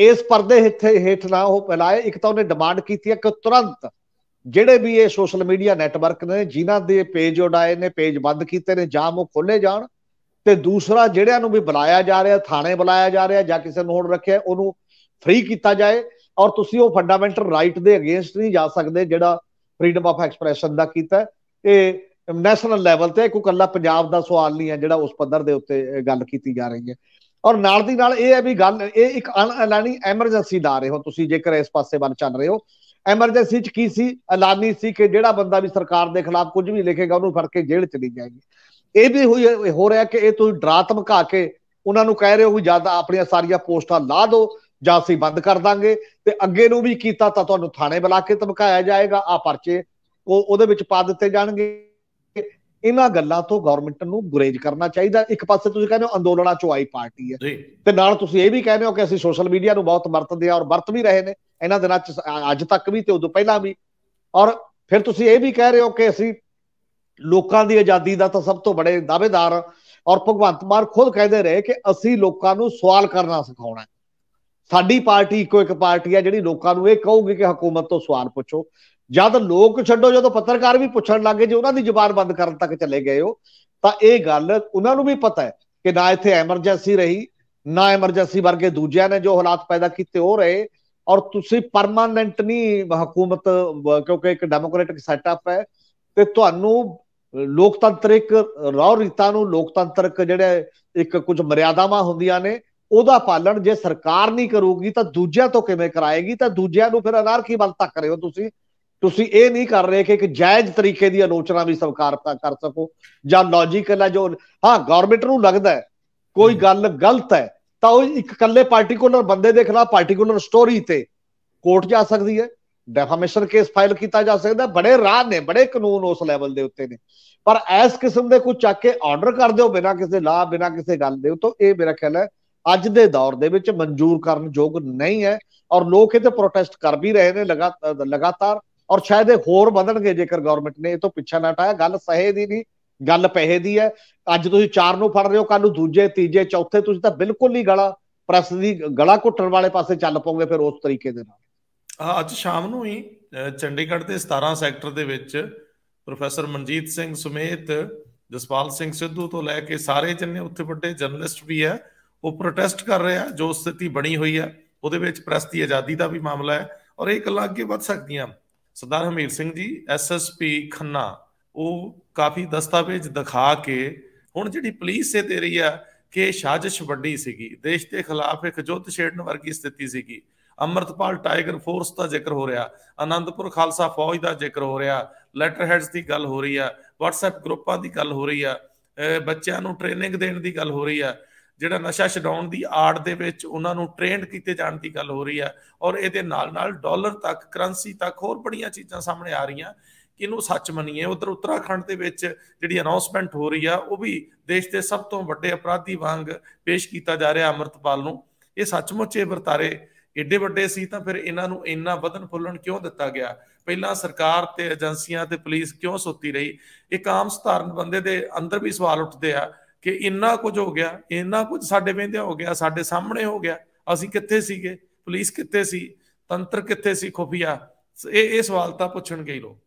ਇਸ ਪਰਦੇ ਹਿੱਥੇ ਹੇਠ ਨਾ ਉਹ ਪਹਿਲਾਏ ਇੱਕ ਤਾਂ ਉਹਨੇ ਡਿਮਾਂਡ ਕੀਤੀ ਹੈ ਕਿ ਤੁਰੰਤ ਜਿਹੜੇ ਵੀ ਇਹ ਸੋਸ਼ਲ ਮੀਡੀਆ ਨੈਟਵਰਕ ਨੇ ਜਿਨ੍ਹਾਂ ਦੇ ਪੇਜ ਉਡਾਏ ਨੇ ਪੇਜ ਬੰਦ ਕੀਤੇ ਨੇ ਜਾਂ ਉਹ ਖੋਲੇ ਜਾਣ ਤੇ ਦੂਸਰਾ ਜਿਹੜਿਆਂ ਨੂੰ ਵੀ ਬੁਲਾਇਆ ਜਾ ਰਿਹਾ ਥਾਣੇ ਬੁਲਾਇਆ ਜਾ ਰਿਹਾ ਜਾਂ ਕਿਸੇ ਨੂੰ ਹੋਣ ਰੱਖਿਆ ਉਹਨੂੰ ਫ੍ਰੀ ਕੀਤਾ ਜਾਏ ਔਰ ਤੁਸੀਂ ਉਹ ਫੰਡਾਮੈਂਟਲ ਰਾਈਟ ਦੇ ਅਗੇਂਸਟ ਨਹੀਂ ਜਾ ਸਕਦੇ ਜਿਹੜਾ ਫਰੀडम ਆਫ ਐਕਸਪ੍ਰੈਸ਼ਨ ਦਾ ਕੀਤਾ ਇਹ ਨੈਸ਼ਨਲ ਲੈਵਲ ਤੇ ਕੋਈ ਕੱਲਾ ਪੰਜਾਬ ਦਾ ਸਵਾਲ ਨਹੀਂ ਹੈ ਜਿਹੜਾ ਉਸ ਪੱਧਰ ਦੇ ਉੱਤੇ ਗੱਲ ਕੀਤੀ ਜਾ ਰਹੀ ਹੈ ਔਰ ਨਾਲ ਦੀ ਨਾਲ ਇਹ ਹੈ ਵੀ ਗੱਲ ਇਹ ਇੱਕ ਐਲਾਨੀ ਐਮਰਜੈਂਸੀ ਲਾ ਰਹੇ ਹੋ ਤੁਸੀਂ ਜੇਕਰ ਇਸ ਪਾਸੇ ਵੱਲ ਚੱਲ ਰਹੇ ਹੋ ਐਮਰਜੈਂਸੀ ਚ ਕੀ ਸੀ ਐਲਾਨੀ ਸੀ ਕਿ ਜਿਹੜਾ ਬੰਦਾ ਵੀ ਸਰਕਾਰ ਦੇ ਖਿਲਾਫ ਕੁਝ ਵੀ ਲਿਖੇਗਾ ਉਹਨੂੰ ਫੜ ਕੇ ਜੇਲ੍ਹ ਚਲੀ ਜਾਏਗੀ ਇਹ ਵੀ ਹੋਈ ਹੋ ਰਿਹਾ ਕਿ ਇਹ ਤੁਸੀਂ ਡਰਾਤਮਕਾ ਕੇ ਉਹਨਾਂ ਨੂੰ ਕਹਿ ਰਹੇ ਹੋ ਵੀ ਜਿਆਦਾ ਆਪਣੀਆਂ ਸਾਰੀਆਂ ਪੋਸਟਾਂ ਲਾ ਦਿਓ ਜਾਂ ਅਸੀਂ ਬੰਦ ਕਰ ਦਾਂਗੇ ਤੇ ਅੱਗੇ ਨੂੰ ਵੀ ਕੀਤਾ ਤਾਂ ਤੁਹਾਨੂੰ ਥਾਣੇ ਬੁਲਾ ਕੇ ਧਮਕਾਇਆ ਜਾਏਗਾ ਆ ਪਰਚੇ ਉਹ ਉਹਦੇ ਵਿੱਚ ਪਾ ਦਿੱਤੇ ਜਾਣਗੇ ਇਹਨਾਂ ਗੱਲਾਂ ਤੋਂ ਗਵਰਨਮੈਂਟ ਨੂੰ ਗੁਰੇਜ ਕਰਨਾ ਚਾਹੀਦਾ ਇੱਕ ਪਾਸੇ ਤੁਸੀਂ ਕਹਿੰਦੇ ਹੋ ਅੰਦੋਲਨਾਂ ਚੋਂ ਆਈ ਪਾਰਟੀ ਹੈ ਤੇ ਨਾਲ ਤੁਸੀਂ ਇਹ ਵੀ ਕਹਿੰਦੇ ਹੋ ਕਿ ਅਸੀਂ ਸੋਸ਼ਲ ਮੀਡੀਆ ਨੂੰ ਬਹੁਤ ਵਰਤਦੇ ਆ ਔਰ ਵਰਤ ਵੀ ਰਹੇ ਨੇ ਇਹਨਾਂ ਦਿਨਾਂ ਚ ਅੱਜ ਤੱਕ ਵੀ ਤੇ ਉਦੋਂ ਪਹਿਲਾਂ ਵੀ ਔਰ ਫਿਰ ਤੁਸੀਂ ਇਹ ਵੀ ਕਹਿ ਰਹੇ ਹੋ ਕਿ ਅਸੀਂ ਲੋਕਾਂ ਦੀ ਆਜ਼ਾਦੀ ਦਾ ਤਾਂ ਸਭ ਤੋਂ ਬੜੇ ਦਾਅਵੇਦਾਰ ਔਰ ਭਗਵੰਤ ਮਾਨ ਖੁਦ ਕਹਿੰਦੇ ਰਹੇ ਕਿ ਅਸੀਂ ਲੋਕਾਂ ਨੂੰ ਸਵਾਲ ਕਰਨਾ ਸਿਖਾਉਣਾ ਸਾਡੀ ਪਾਰਟੀ ਇੱਕੋ ਇੱਕ ਪਾਰਟੀ ਆ ਜਿਹੜੀ ਲੋਕਾਂ ਨੂੰ ਇਹ ਕਹੂਗੀ ਕਿ ਹਕੂਮਤ ਤੋਂ ਸਵਾਲ ਪੁੱਛੋ ਜਦ ਲੋਕ ਛੱਡੋ ਜਦੋਂ ਪੱਤਰਕਾਰ ਵੀ ਪੁੱਛਣ ਲੱਗੇ ਜੇ ਉਹਨਾਂ ਦੀ ਜ਼ੁਬਾਨ ਬੰਦ ਕਰਨ ਤੱਕ ਚਲੇ ਗਏ ਹੋ ਤਾਂ ਇਹ ਗੱਲ ਉਹਨਾਂ ਨੂੰ ਵੀ ਪਤਾ ਹੈ ਕਿ ਨਾ ਇੱਥੇ ਐਮਰਜੈਂਸੀ ਰਹੀ ਨਾ ਐਮਰਜੈਂਸੀ ਵਰਗੇ ਦੂਜਿਆਂ ਨੇ ਜੋ ਹਾਲਾਤ ਪੈਦਾ ਕੀਤੇ ਹੋ ਰਹੇ ਔਰ ਤੁਸੀਂ ਪਰਮਾਨੈਂਟ ਨਹੀਂ ਹਕੂਮਤ ਕਿਉਂਕਿ ਇੱਕ ਡੈਮੋਕ੍ਰੈਟਿਕ ਸੈਟਅਪ ਹੈ ਤੇ ਤੁਹਾਨੂੰ ਲੋਕਤੰਤਰਿਕ ਰੌ ਰੀਤਾਂ ਨੂੰ ਲੋਕਤੰਤਰਿਕ ਜਿਹੜੇ ਇੱਕ ਕੁਝ ਮਰਿਆਦਾਵਾਂ ਹੁੰਦੀਆਂ ਨੇ ਉਹਦਾ ਪਾਲਣ ਜੇ ਸਰਕਾਰ ਨਹੀਂ ਕਰੂਗੀ ਤਾਂ ਦੂਜਿਆਂ ਤੋਂ ਕਿਵੇਂ ਕਰਾਏਗੀ ਤਾਂ ਦੂਜਿਆਂ ਨੂੰ ਫਿਰ ਅਨਾਰਕੀ ਵੱਲ ਧੱਕ ਰਹੇ ਹੋ ਤੁਸੀਂ ਤੁਸੀਂ ਇਹ ਨਹੀਂ ਕਰ ਰਹੇ ਕਿ ਇੱਕ ਜਾਇਜ਼ ਤਰੀਕੇ ਦੀ ਆਲੋਚਨਾ ਵੀ ਸਰਕਾਰ ਕਰ ਸਕੋ ਜਾਂ ਲੌਜੀਕਲ ਹੈ ਜੋ ਹਾਂ ਗਵਰਨਮੈਂਟ ਨੂੰ ਲੱਗਦਾ ਕੋਈ ਗੱਲ ਗਲਤ ਹੈ ਤਾਂ ਉਹ ਇੱਕ ਇਕੱਲੇ ਪਾਰਟਿਕੂਲਰ ਬੰਦੇ ਦੇ ਖਿਲਾਫ ਪਾਰਟਿਕੂਲਰ ਸਟੋਰੀ ਤੇ ਕੋਰਟ ਜਾ ਸਕਦੀ ਹੈ ਡੈਫਾਮੇਸ਼ਨ ਕੇਸ ਫਾਈਲ ਕੀਤਾ ਜਾ ਸਕਦਾ ਬੜੇ ਰਾਹ ਨੇ ਬੜੇ ਕਾਨੂੰਨ ਉਸ ਲੈਵਲ ਦੇ ਉੱਤੇ ਨੇ ਪਰ ਐਸ ਕਿਸਮ ਦੇ ਕੋਈ ਚੱਕ ਕੇ ਆਰਡਰ ਕਰ ਦਿਓ ਬਿਨਾਂ ਕਿਸੇ ਲਾਭ ਬਿਨਾਂ ਕਿਸੇ ਗੱਲ ਦੇ ਉਤੋਂ ਇਹ ਮੇਰਾ ਖਿਆਲ ਹੈ ਅੱਜ ਦੇ ਦੌਰ ਦੇ ਵਿੱਚ ਮਨਜ਼ੂਰ ਕਰਨ ਯੋਗ ਨਹੀਂ ਹੈ ਔਰ ਲੋਕ ਇਹ ਤੇ ਪ੍ਰੋਟੈਸਟ ਕਰ ਵੀ ਰਹੇ ਨੇ ਲਗਾਤਾਰ ਔਰ ਸ਼ਾਇਦ ਇਹ ਹੋਰ ਵਧਣਗੇ ਜੇਕਰ ਗਵਰਨਮੈਂਟ ਨੇ ਇਹ ਤੋਂ ਪਿੱਛਾ ਨਾ ਟਾਇਆ ਗੱਲ ਸਹੇ ਦੀ ਨਹੀਂ ਗੱਲ ਪੈਸੇ ਦੀ ਹੈ ਅੱਜ ਤੁਸੀਂ ਚਾਰ ਨੂੰ ਫੜ ਰਹੇ ਹੋ ਕੱਲ ਨੂੰ ਦੂਜੇ ਤੀਜੇ ਚੌਥੇ ਤੁਸੀਂ ਤਾਂ ਬਿਲਕੁਲ ਹੀ ਗਲਾ ਪ੍ਰੈਸ ਦੀ ਗਲਾ ਘੁੱਟਣ ਵਾਲੇ ਪਾਸੇ ਚੱਲ ਪਓਗੇ ਫਿਰ ਉਸ ਤਰੀਕੇ ਦੇ ਨਾਲ ਅੱਜ ਸ਼ਾਮ ਨੂੰ ਹੀ ਚੰਡੀਗੜ੍ਹ ਦੇ 17 ਸੈਕਟਰ ਦੇ ਵਿੱਚ ਪ੍ਰੋਫੈਸਰ ਮਨਜੀਤ ਸਿੰਘ ਸਮੇਤ ਜਸਪਾਲ ਸਿੰਘ ਸਿੱਧੂ ਤੋਂ ਲੈ ਕੇ ਸਾਰੇ ਜਿੰਨੇ ਉੱਥੇ ਵੱਡੇ ਜਰਨਲਿਸਟ ਵੀ ਹੈ ਉਹ ਪ੍ਰੋਟੈਸਟ ਕਰ ਰਿਹਾ ਜੋ ਸਥਿਤੀ ਬਣੀ ਹੋਈ ਹੈ ਉਹਦੇ ਵਿੱਚ ਪ੍ਰੈਸ ਦੀ ਆਜ਼ਾਦੀ ਦਾ ਵੀ ਮਾਮਲਾ ਹੈ ਔਰ ਇਹ ਗੱਲਾਂ ਅੱਗੇ ਵੱਧ ਸਕਦੀਆਂ ਸਰਦਾਰ ਹਮੀਰ ਸਿੰਘ ਜੀ ਐਸਐਸਪੀ ਖੰਨਾ ਉਹ ਕਾਫੀ ਦਸਤਾਵੇਜ਼ ਦਿਖਾ ਕੇ ਹੁਣ ਜਿਹੜੀ ਪੁਲਿਸ ਇਹ ਦੇ ਰਹੀ ਆ ਕਿ ਸਾਜ਼ਿਸ਼ ਵੱਡੀ ਸੀਗੀ ਦੇਸ਼ ਦੇ ਖਿਲਾਫ ਇੱਕ ਜੁੱਤ ਛੇੜਨ ਵਰਗੀ ਸਥਿਤੀ ਸੀਗੀ ਅਮਰਤਪਾਲ ਟਾਈਗਰ ਫੋਰਸ ਦਾ ਜ਼ਿਕਰ ਹੋ ਰਿਹਾ ਆਨੰਦਪੁਰ ਖਾਲਸਾ ਫੌਜ ਦਾ ਜ਼ਿਕਰ ਹੋ ਰਿਹਾ ਲੈਟਰ ਹੈਡਸ ਦੀ ਗੱਲ ਹੋ ਰਹੀ ਆ WhatsApp ਗਰੁੱਪਾਂ ਦੀ ਗੱਲ ਹੋ ਰਹੀ ਆ ਬੱਚਿਆਂ ਨੂੰ ਟ੍ਰੇਨਿੰਗ ਦੇਣ ਦੀ ਗੱਲ ਹੋ ਰਹੀ ਆ ਜਿਹੜਾ ਨਸ਼ਾ ਛਡਾਉਣ ਦੀ ਆੜ ਦੇ ਵਿੱਚ ਉਹਨਾਂ ਨੂੰ ਟ੍ਰੇਨਡ ਕੀਤੇ ਜਾਣ ਦੀ ਗੱਲ ਹੋ ਰਹੀ ਹੈ ਔਰ ਇਹਦੇ ਨਾਲ ਨਾਲ ਡਾਲਰ ਤੱਕ ਕਰੰਸੀ ਤੱਕ ਹੋਰ ਬੜੀਆਂ ਚੀਜ਼ਾਂ ਸਾਹਮਣੇ ਆ ਰਹੀਆਂ ਕਿ ਸੱਚ ਮੰਨੀਏ ਉਧਰ ਉੱਤਰਾਖੰਡ ਦੇ ਵਿੱਚ ਜਿਹੜੀ ਅਨਾਉਂਸਮੈਂਟ ਹੋ ਰਹੀ ਆ ਉਹ ਵੀ ਦੇਸ਼ ਦੇ ਸਭ ਤੋਂ ਵੱਡੇ ਅਪਰਾਧੀ ਵਾਂਗ ਪੇਸ਼ ਕੀਤਾ ਜਾ ਰਿਹਾ ਅਮਰਤਪਾਲ ਨੂੰ ਇਹ ਸੱਚਮੁੱਚ ਇਹ ਵਰਤਾਰੇ ਏਡੇ ਵੱਡੇ ਸੀ ਤਾਂ ਫਿਰ ਇਹਨਾਂ ਨੂੰ ਇੰਨਾ ਵਧਨ ਫੁੱਲਣ ਕਿਉਂ ਦਿੱਤਾ ਗਿਆ ਪਹਿਲਾਂ ਸਰਕਾਰ ਤੇ ਏਜੰਸੀਆਂ ਤੇ ਪੁਲਿਸ ਕਿਉਂ ਸੁੱਤੀ ਰਹੀ ਇੱਕ ਆਮ ਸਧਾਰਨ ਬੰਦੇ ਦੇ ਅੰਦਰ ਵੀ ਸਵਾਲ ਉੱਠਦੇ ਆ ਕਿ ਇੰਨਾ ਕੁਝ ਹੋ ਗਿਆ ਇੰਨਾ ਕੁਝ ਸਾਡੇ ਵੇਂਦੇ ਹੋ ਗਿਆ ਸਾਡੇ ਸਾਹਮਣੇ ਹੋ ਗਿਆ ਅਸੀਂ ਕਿੱਥੇ ਸੀਗੇ ਪੁਲਿਸ ਕਿੱਥੇ ਸੀ ਤੰਤਰ ਕਿੱਥੇ ਸੀ ਖੁਫੀਆ ਇਹ ਇਹ ਸਵਾਲ ਤਾਂ ਪੁੱਛਣਗੇ ਹੀ ਲੋਕ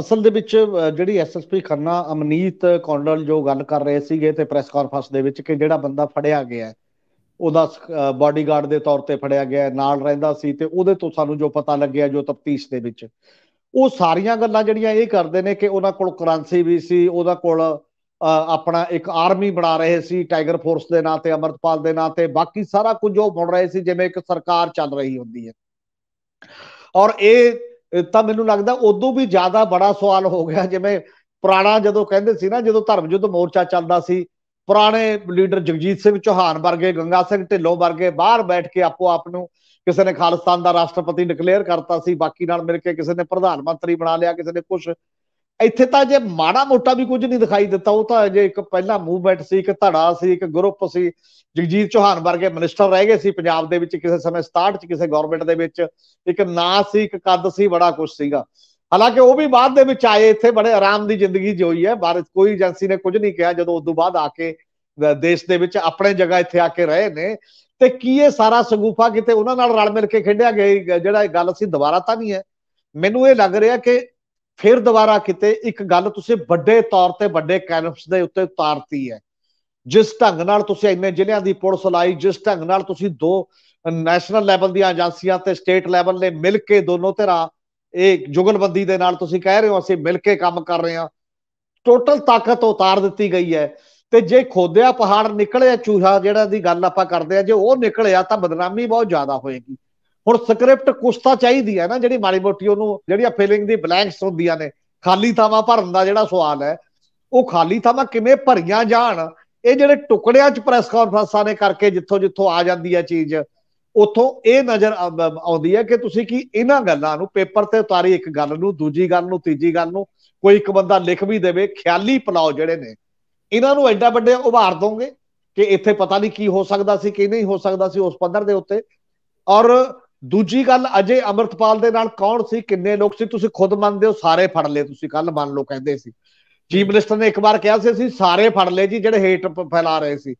ਅਸਲ ਦੇ ਵਿੱਚ ਜਿਹੜੀ ਐਸਐਸਪੀ ਖੰਨਾ ਅਮਨੀਤ ਕੌਂਡਲ ਜੋ ਗੱਲ ਕਰ ਰਹੇ ਸੀਗੇ ਤੇ ਪ੍ਰੈਸ ਕਾਨਫਰੰਸ ਦੇ ਵਿੱਚ ਕਿ ਜਿਹੜਾ ਬੰਦਾ ਫੜਿਆ ਗਿਆ ਉਹਦਾ ਬਾਡੀਗਾਰਡ ਦੇ ਤੌਰ ਤੇ ਫੜਿਆ ਗਿਆ ਨਾਲ ਰਹਿੰਦਾ ਸੀ ਤੇ ਉਹਦੇ ਤੋਂ ਸਾਨੂੰ ਜੋ ਪਤਾ ਲੱਗਿਆ ਜੋ ਤਫਤੀਸ਼ ਦੇ ਵਿੱਚ ਉਹ ਸਾਰੀਆਂ ਗੱਲਾਂ ਜਿਹੜੀਆਂ ਇਹ ਕਰਦੇ ਨੇ ਕਿ ਉਹਨਾਂ ਕੋਲ ਕਰੰਸੀ ਵੀ ਸੀ ਉਹਦਾ ਕੋਲ ਆਪਣਾ ਇੱਕ ਆਰਮੀ ਬਣਾ ਰਹੇ ਸੀ ਟਾਈਗਰ ਫੋਰਸ ਦੇ ਨਾਂ ਤੇ ਅਮਰਤਪਾਲ ਦੇ ਨਾਂ ਤੇ ਬਾਕੀ ਸਾਰਾ ਕੁਝ ਉਹ ਬਣ ਰਹੇ ਸੀ ਜਿਵੇਂ ਇੱਕ ਸਰਕਾਰ ਚੱਲ ਰਹੀ ਹੁੰਦੀ ਹੈ ਔਰ ਇਹ ਤਾਂ ਮੈਨੂੰ ਲੱਗਦਾ ਉਦੋਂ ਵੀ ਜ਼ਿਆਦਾ ਬੜਾ ਸਵਾਲ ਹੋ ਗਿਆ ਜਿਵੇਂ ਪੁਰਾਣਾ ਜਦੋਂ ਕਹਿੰਦੇ ਸੀ ਨਾ ਜਦੋਂ ਧਰਮ ਜੁੱਧ ਮੋਰਚਾ ਚੱਲਦਾ ਸੀ ਪੁਰਾਣੇ ਲੀਡਰ ਜਗਜੀਤ ਸਿੰਘ ਚੋਹਾਨ ਵਰਗੇ ਗੰਗਾ ਸਿੰਘ ਢਿੱਲੋਂ ਵਰਗੇ ਬਾਹਰ ਬੈਠ ਕੇ ਆਪੋ ਆਪ ਨੂੰ ਕਿਸੇ ਨੇ ਖਾਲਿਸਤਾਨ ਦਾ ਰਾਸ਼ਟਰਪਤੀ ਡਿਕਲੇਅਰ ਕਰਤਾ ਸੀ ਬਾਕੀ ਨਾਲ ਮਿਲ ਕੇ ਕਿਸੇ ਨੇ ਪ੍ਰਧਾਨ ਮੰਤਰੀ ਬਣਾ ਲਿਆ ਕਿਸੇ ਨੇ ਕੁਝ ਇੱਥੇ ਤਾਂ ਜੇ ਮਾੜਾ ਮੋਟਾ ਵੀ ਕੁਝ ਨਹੀਂ ਦਿਖਾਈ ਦਿੱਤਾ ਉਹ ਤਾਂ ਜੇ ਇੱਕ ਪਹਿਲਾ ਮੂਵਮੈਂਟ ਸੀ ਇੱਕ ਧੜਾ ਸੀ ਇੱਕ ਗਰੁੱਪ ਸੀ ਜਗਜੀਤ ਚੋਹਾਨ ਵਰਗੇ ਮਿਨਿਸਟਰ ਰਹਿ ਗਏ ਸੀ ਪੰਜਾਬ ਦੇ ਵਿੱਚ ਕਿਸੇ ਸਮੇਂ 67 ਚ ਕਿਸੇ ਗਵਰਨਮੈਂਟ ਦੇ ਵਿੱਚ ਇੱਕ ਨਾਂ ਸੀ ਇੱਕ ਕੱਦ ਸੀ ਬੜਾ ਕੁਝ ਸੀਗਾ ਹਾਲਾਂਕਿ ਉਹ ਵੀ ਬਾਅਦ ਦੇ ਵਿੱਚ ਆਏ ਇੱਥੇ ਬੜੇ ਆਰਾਮ ਦੀ ਜ਼ਿੰਦਗੀ ਜਿਉਈ ਹੈ ਭਾਰਤ ਕੋਈ ਏਜੰਸੀ ਨੇ ਕੁਝ ਨਹੀਂ ਕਿਹਾ ਜਦੋਂ ਉਸ ਤੋਂ ਬਾਅਦ ਆ ਕੇ ਦੇਸ਼ ਦੇ ਵਿੱਚ ਆਪਣੇ ਜਗ੍ਹਾ ਇੱਥੇ ਆ ਕੇ ਰਹੇ ਨੇ ਤੇ ਕੀ ਇਹ ਸਾਰਾ ਸੰਗੂਫਾ ਕਿਤੇ ਉਹਨਾਂ ਨਾਲ ਰਲ ਮਿਲ ਕੇ ਖੇਡਿਆ ਗਿਆ ਜਿਹੜਾ ਇਹ ਗੱਲ ਸੀ ਦੁਬਾਰਾ ਤਾਂ ਨਹੀਂ ਹੈ ਮੈਨੂੰ ਇਹ ਲੱਗ ਰਿਹਾ ਕਿ ਫਿਰ ਦੁਬਾਰਾ ਕਿਤੇ ਇੱਕ ਗੱਲ ਤੁਸੀਂ ਵੱਡੇ ਤੌਰ ਤੇ ਵੱਡੇ ਕੈਨਵਸ ਦੇ ਉੱਤੇ ਉਤਾਰਤੀ ਹੈ ਜਿਸ ਢੰਗ ਨਾਲ ਤੁਸੀਂ ਇੰਨੇ ਜ਼ਿਲ੍ਹਿਆਂ ਦੀ ਪੁਲਿਸ ਲਾਈ ਜਿਸ ਢੰਗ ਨਾਲ ਤੁਸੀਂ ਦੋ ਨੈਸ਼ਨਲ ਲੈਵਲ ਦੀਆਂ ਏਜੰਸੀਆਂ ਤੇ ਸਟੇਟ ਲੈਵਲ ਨੇ ਮਿਲ ਕੇ ਦੋਨੋਂ ਧਿਰਾਂ ਇਹ ਜੁਗਲਬੰਦੀ ਦੇ ਨਾਲ ਤੁਸੀਂ ਕਹਿ ਰਹੇ ਹੋ ਅਸੀਂ ਮਿਲ ਕੇ ਕੰਮ ਕਰ ਰਹੇ ਹਾਂ ਟੋਟਲ ਤਾਕਤ ਉਤਾਰ ਦਿੱਤੀ ਗਈ ਹੈ ਤੇ ਜੇ ਖੋਦਿਆ ਪਹਾੜ ਨਿਕਲਿਆ ਚੂਹਾ ਜਿਹੜਾ ਦੀ ਗੱਲ ਆਪਾਂ ਕਰਦੇ ਆ ਜੇ ਉਹ ਨਿਕਲਿਆ ਤਾਂ ਬਦਨਾਮੀ ਬਹੁਤ ਜ਼ਿਆਦਾ ਹੋਏਗੀ ਹੁਣ ਸਕ੍ਰਿਪਟ ਕੁਛ ਤਾਂ ਚਾਹੀਦੀ ਹੈ ਨਾ ਜਿਹੜੀ ਮਾੜੀ ਮੋਟੀ ਉਹਨੂੰ ਜਿਹੜੀਆਂ ਫੀਲਿੰਗ ਦੀ ਬਲੈਂਕਸ ਹੁੰਦੀਆਂ ਨੇ ਖਾਲੀ ਥਾਵਾਂ ਭਰਨ ਦਾ ਜਿਹੜਾ ਸਵਾਲ ਹੈ ਉਹ ਖਾਲੀ ਥਾਵਾਂ ਕਿਵੇਂ ਭਰੀਆਂ ਜਾਣ ਇਹ ਜਿਹੜੇ ਟੁਕੜਿਆਂ 'ਚ ਪ੍ਰੈਸ ਕਾਨਫਰੰਸਾਂ ਨੇ ਕਰਕੇ ਜਿੱਥੋਂ ਜਿੱਥੋਂ ਆ ਜਾਂਦੀ ਹੈ ਚੀਜ਼ ਉਥੋਂ ਇਹ ਨਜ਼ਰ ਆਉਂਦੀ ਹੈ ਕਿ ਤੁਸੀਂ ਕੀ ਇਹਨਾਂ ਗੱਲਾਂ ਨੂੰ ਪੇਪਰ ਤੇ ਉਤਾਰੀ ਇੱਕ ਗੱਲ ਨੂੰ ਦੂਜੀ ਗੱਲ ਨੂੰ ਤੀਜੀ ਗੱਲ ਨੂੰ ਕੋਈ ਇੱਕ ਬੰਦਾ ਲਿਖ ਵੀ ਦੇਵੇ ਖਿਆਲੀ ਪਲਾਉ ਜਿਹੜੇ ਨੇ ਇਹਨਾਂ ਨੂੰ ਐਡਾ ਵੱਡੇ ਉਭਾਰ ਦੋਗੇ ਕਿ ਇੱਥੇ ਪਤਾ ਨਹੀਂ ਕੀ ਹੋ ਸਕਦਾ ਸੀ ਕੀ ਨਹੀਂ ਹੋ ਸਕਦਾ ਸੀ ਉਸ ਪੱਧਰ ਦੇ ਉੱਤੇ ਔਰ ਦੂਜੀ ਗੱਲ ਅਜੇ ਅਮਰਤਪਾਲ ਦੇ ਨਾਲ ਕੌਣ ਸੀ ਕਿੰਨੇ ਲੋਕ ਸੀ ਤੁਸੀਂ ਖੁਦ ਮੰਨਦੇ ਹੋ ਸਾਰੇ ਫੜ ਲਏ ਤੁਸੀਂ ਕੱਲ ਮੰਨ ਲਓ ਕਹਿੰਦੇ ਸੀ ਚੀਫ ਮਿਨਿਸਟਰ ਨੇ ਇੱਕ ਵਾਰ ਕਿਹਾ ਸੀ ਅਸੀਂ ਸਾਰੇ ਫੜ ਲਏ ਜੀ ਜਿਹੜੇ ਹੇਟ ਫੈਲਾ ਰਹੇ ਸੀ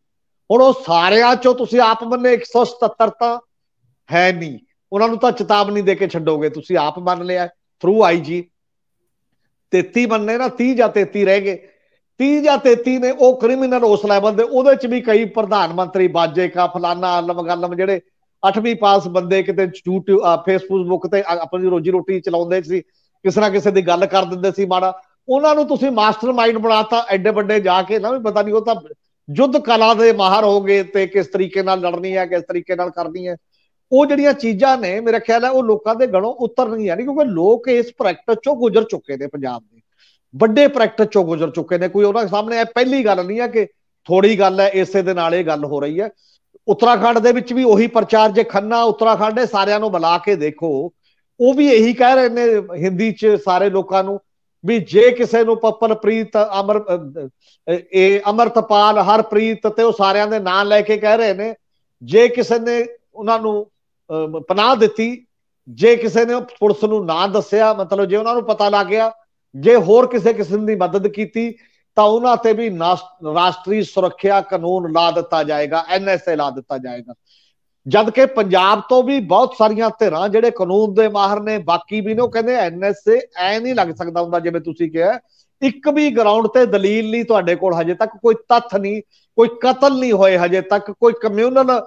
ਹੁਣ ਉਹ ਸਾਰਿਆਂ ਚੋਂ ਤੁਸੀਂ ਆਪ ਮੰਨੇ 177 ਤਾਂ ਹੈ ਨਹੀਂ ਉਹਨਾਂ ਨੂੰ ਤਾਂ ਚੇਤਾਵਨੀ ਦੇ ਕੇ ਛੱਡੋਗੇ ਤੁਸੀਂ ਆਪ ਮੰਨ ਲਿਆ ਥਰੂ ਆਈਜੀ 33 ਬੰਨੇ ਨਾ 30 ਜਾਂ 33 ਰਹਿ ਗਏ 30 ਜਾਂ 33 ਨੇ ਉਹ ਕ੍ਰਿਮੀਨਲ ਉਸ ਲੈਵਲ ਦੇ ਉਹਦੇ ਚ ਵੀ ਕਈ ਪ੍ਰਧਾਨ ਮੰਤਰੀ ਬਾਜੇ ਕਾ ਫਲਾਨਾ ਆਲਮ ਗੱਲਮ ਜਿਹੜੇ ਅੱਠਵੀਂ ਪਾਸ ਬੰਦੇ ਕਿਤੇ ਯੂਟਿਊਬ ਫੇਸਬੁੱਕ ਤੇ ਆਪਣੀ ਰੋਜੀ ਰੋਟੀ ਚਲਾਉਂਦੇ ਸੀ ਕਿਸ ਨਾ ਕਿਸੇ ਦੀ ਗੱਲ ਕਰ ਦਿੰਦੇ ਸੀ ਮਾੜਾ ਉਹਨਾਂ ਨੂੰ ਤੁਸੀਂ ਮਾਸਟਰ ਮਾਈਂਡ ਬਣਾਤਾ ਐਡੇ ਵੱਡੇ ਜਾ ਕੇ ਨਾ ਵੀ ਪਤਾ ਨਹੀਂ ਉਹ ਤਾਂ ਯੁੱਧ ਕਲਾ ਦੇ ਮਾਹਰ ਹੋ ਗਏ ਤੇ ਕਿਸ ਤਰੀਕੇ ਨਾਲ ਲੜਨੀ ਹੈ ਕਿਸ ਤਰੀਕੇ ਨਾਲ ਕਰਨੀ ਹੈ ਉਹ ਜਿਹੜੀਆਂ ਚੀਜ਼ਾਂ ਨੇ ਮੇਰੇ ਖਿਆਲ ਹੈ ਉਹ ਲੋਕਾਂ ਦੇ ਗਣੋਂ ਉਤਰ ਨਹੀਂ ਕਿਉਂਕਿ ਲੋਕ ਇਸ ਪ੍ਰੈਕਟਿਸ ਚੋਂ ਗੁਜ਼ਰ ਚੁੱਕੇ ਨੇ ਪੰਜਾਬ ਦੇ ਵੱਡੇ ਪ੍ਰੈਕਟਿਸ ਚੋਂ ਗੁਜ਼ਰ ਚੁੱਕੇ ਨੇ ਕੋਈ ਉਹਨਾਂ ਦੇ ਸਾਹਮਣੇ ਇਹ ਪਹਿਲੀ ਗੱਲ ਨਹੀਂ ਹੈ ਕਿ ਥੋੜੀ ਗੱਲ ਹੈ ਇਸੇ ਦੇ ਨਾਲ ਇਹ ਗੱਲ ਹੋ ਰਹੀ ਹੈ ਉੱਤਰਾਖੰਡ ਦੇ ਵਿੱਚ ਵੀ ਉਹੀ ਪ੍ਰਚਾਰ ਜੇ ਖੰਨਾ ਉੱਤਰਾਖੰਡ ਦੇ ਸਾਰਿਆਂ ਨੂੰ ਬੁਲਾ ਕੇ ਦੇਖੋ ਉਹ ਵੀ ਇਹੀ ਕਹਿ ਰਹੇ ਨੇ ਹਿੰਦੀ 'ਚ ਸਾਰੇ ਲੋਕਾਂ ਨੂੰ ਵੀ ਜੇ ਕਿਸੇ ਨੂੰ ਪ੍ਰੀਤ ਅਮਰ ਇਹ ਅਮਰਤਪਾਲ ਹਰਪ੍ਰੀਤ ਤੇ ਉਹ ਸਾਰਿਆਂ ਦੇ ਨਾਂ ਲੈ ਕੇ ਕਹਿ ਰਹੇ ਨੇ ਜੇ ਕਿਸੇ ਨੇ ਉਹਨਾਂ ਨੂੰ ਪਨਾਹ ਦਿੱਤੀ ਜੇ ਕਿਸੇ ਨੇ ਪੁਲਿਸ ਨੂੰ ਨਾਂ ਦੱਸਿਆ ਮਤਲਬ ਜੇ ਉਹਨਾਂ ਨੂੰ ਪਤਾ ਲੱਗ ਗਿਆ ਜੇ ਹੋਰ ਕਿਸੇ ਕਿਸਮ ਦੀ ਮਦਦ ਕੀਤੀ ਤਾਂ ਉਹਨਾਂ ਤੇ ਵੀ ਰਾਸ਼ਟਰੀ ਸੁਰੱਖਿਆ ਕਾਨੂੰਨ ਲਾ ਦਿੱਤਾ ਜਾਏਗਾ ਐਨਐਸਏ ਲਾ ਦਿੱਤਾ ਜਾਏਗਾ ਜਦ ਕਿ ਪੰਜਾਬ ਤੋਂ ਵੀ ਬਹੁਤ ਸਾਰੀਆਂ ਧਿਰਾਂ ਜਿਹੜੇ ਕਾਨੂੰਨ ਦੇ ਮਾਹਰ ਨੇ ਬਾਕੀ ਵੀ ਨੇ ਉਹ ਕਹਿੰਦੇ ਐਨਐਸਏ ਐ ਨਹੀਂ ਲੱਗ ਸਕਦਾ ਹੁੰਦਾ ਜਿਵੇਂ ਤੁਸੀਂ ਕਿਹਾ ਇੱਕ ਵੀ ਗਰਾਊਂਡ ਤੇ ਦਲੀਲ ਨਹੀਂ ਤੁਹਾਡੇ ਕੋਲ ਹਜੇ ਤੱਕ ਕੋਈ ਤੱਥ ਨਹੀਂ ਕੋਈ ਕਤਲ ਨਹੀਂ ਹੋਏ ਹਜੇ ਤੱਕ ਕੋਈ ਕਮਿਊਨਲ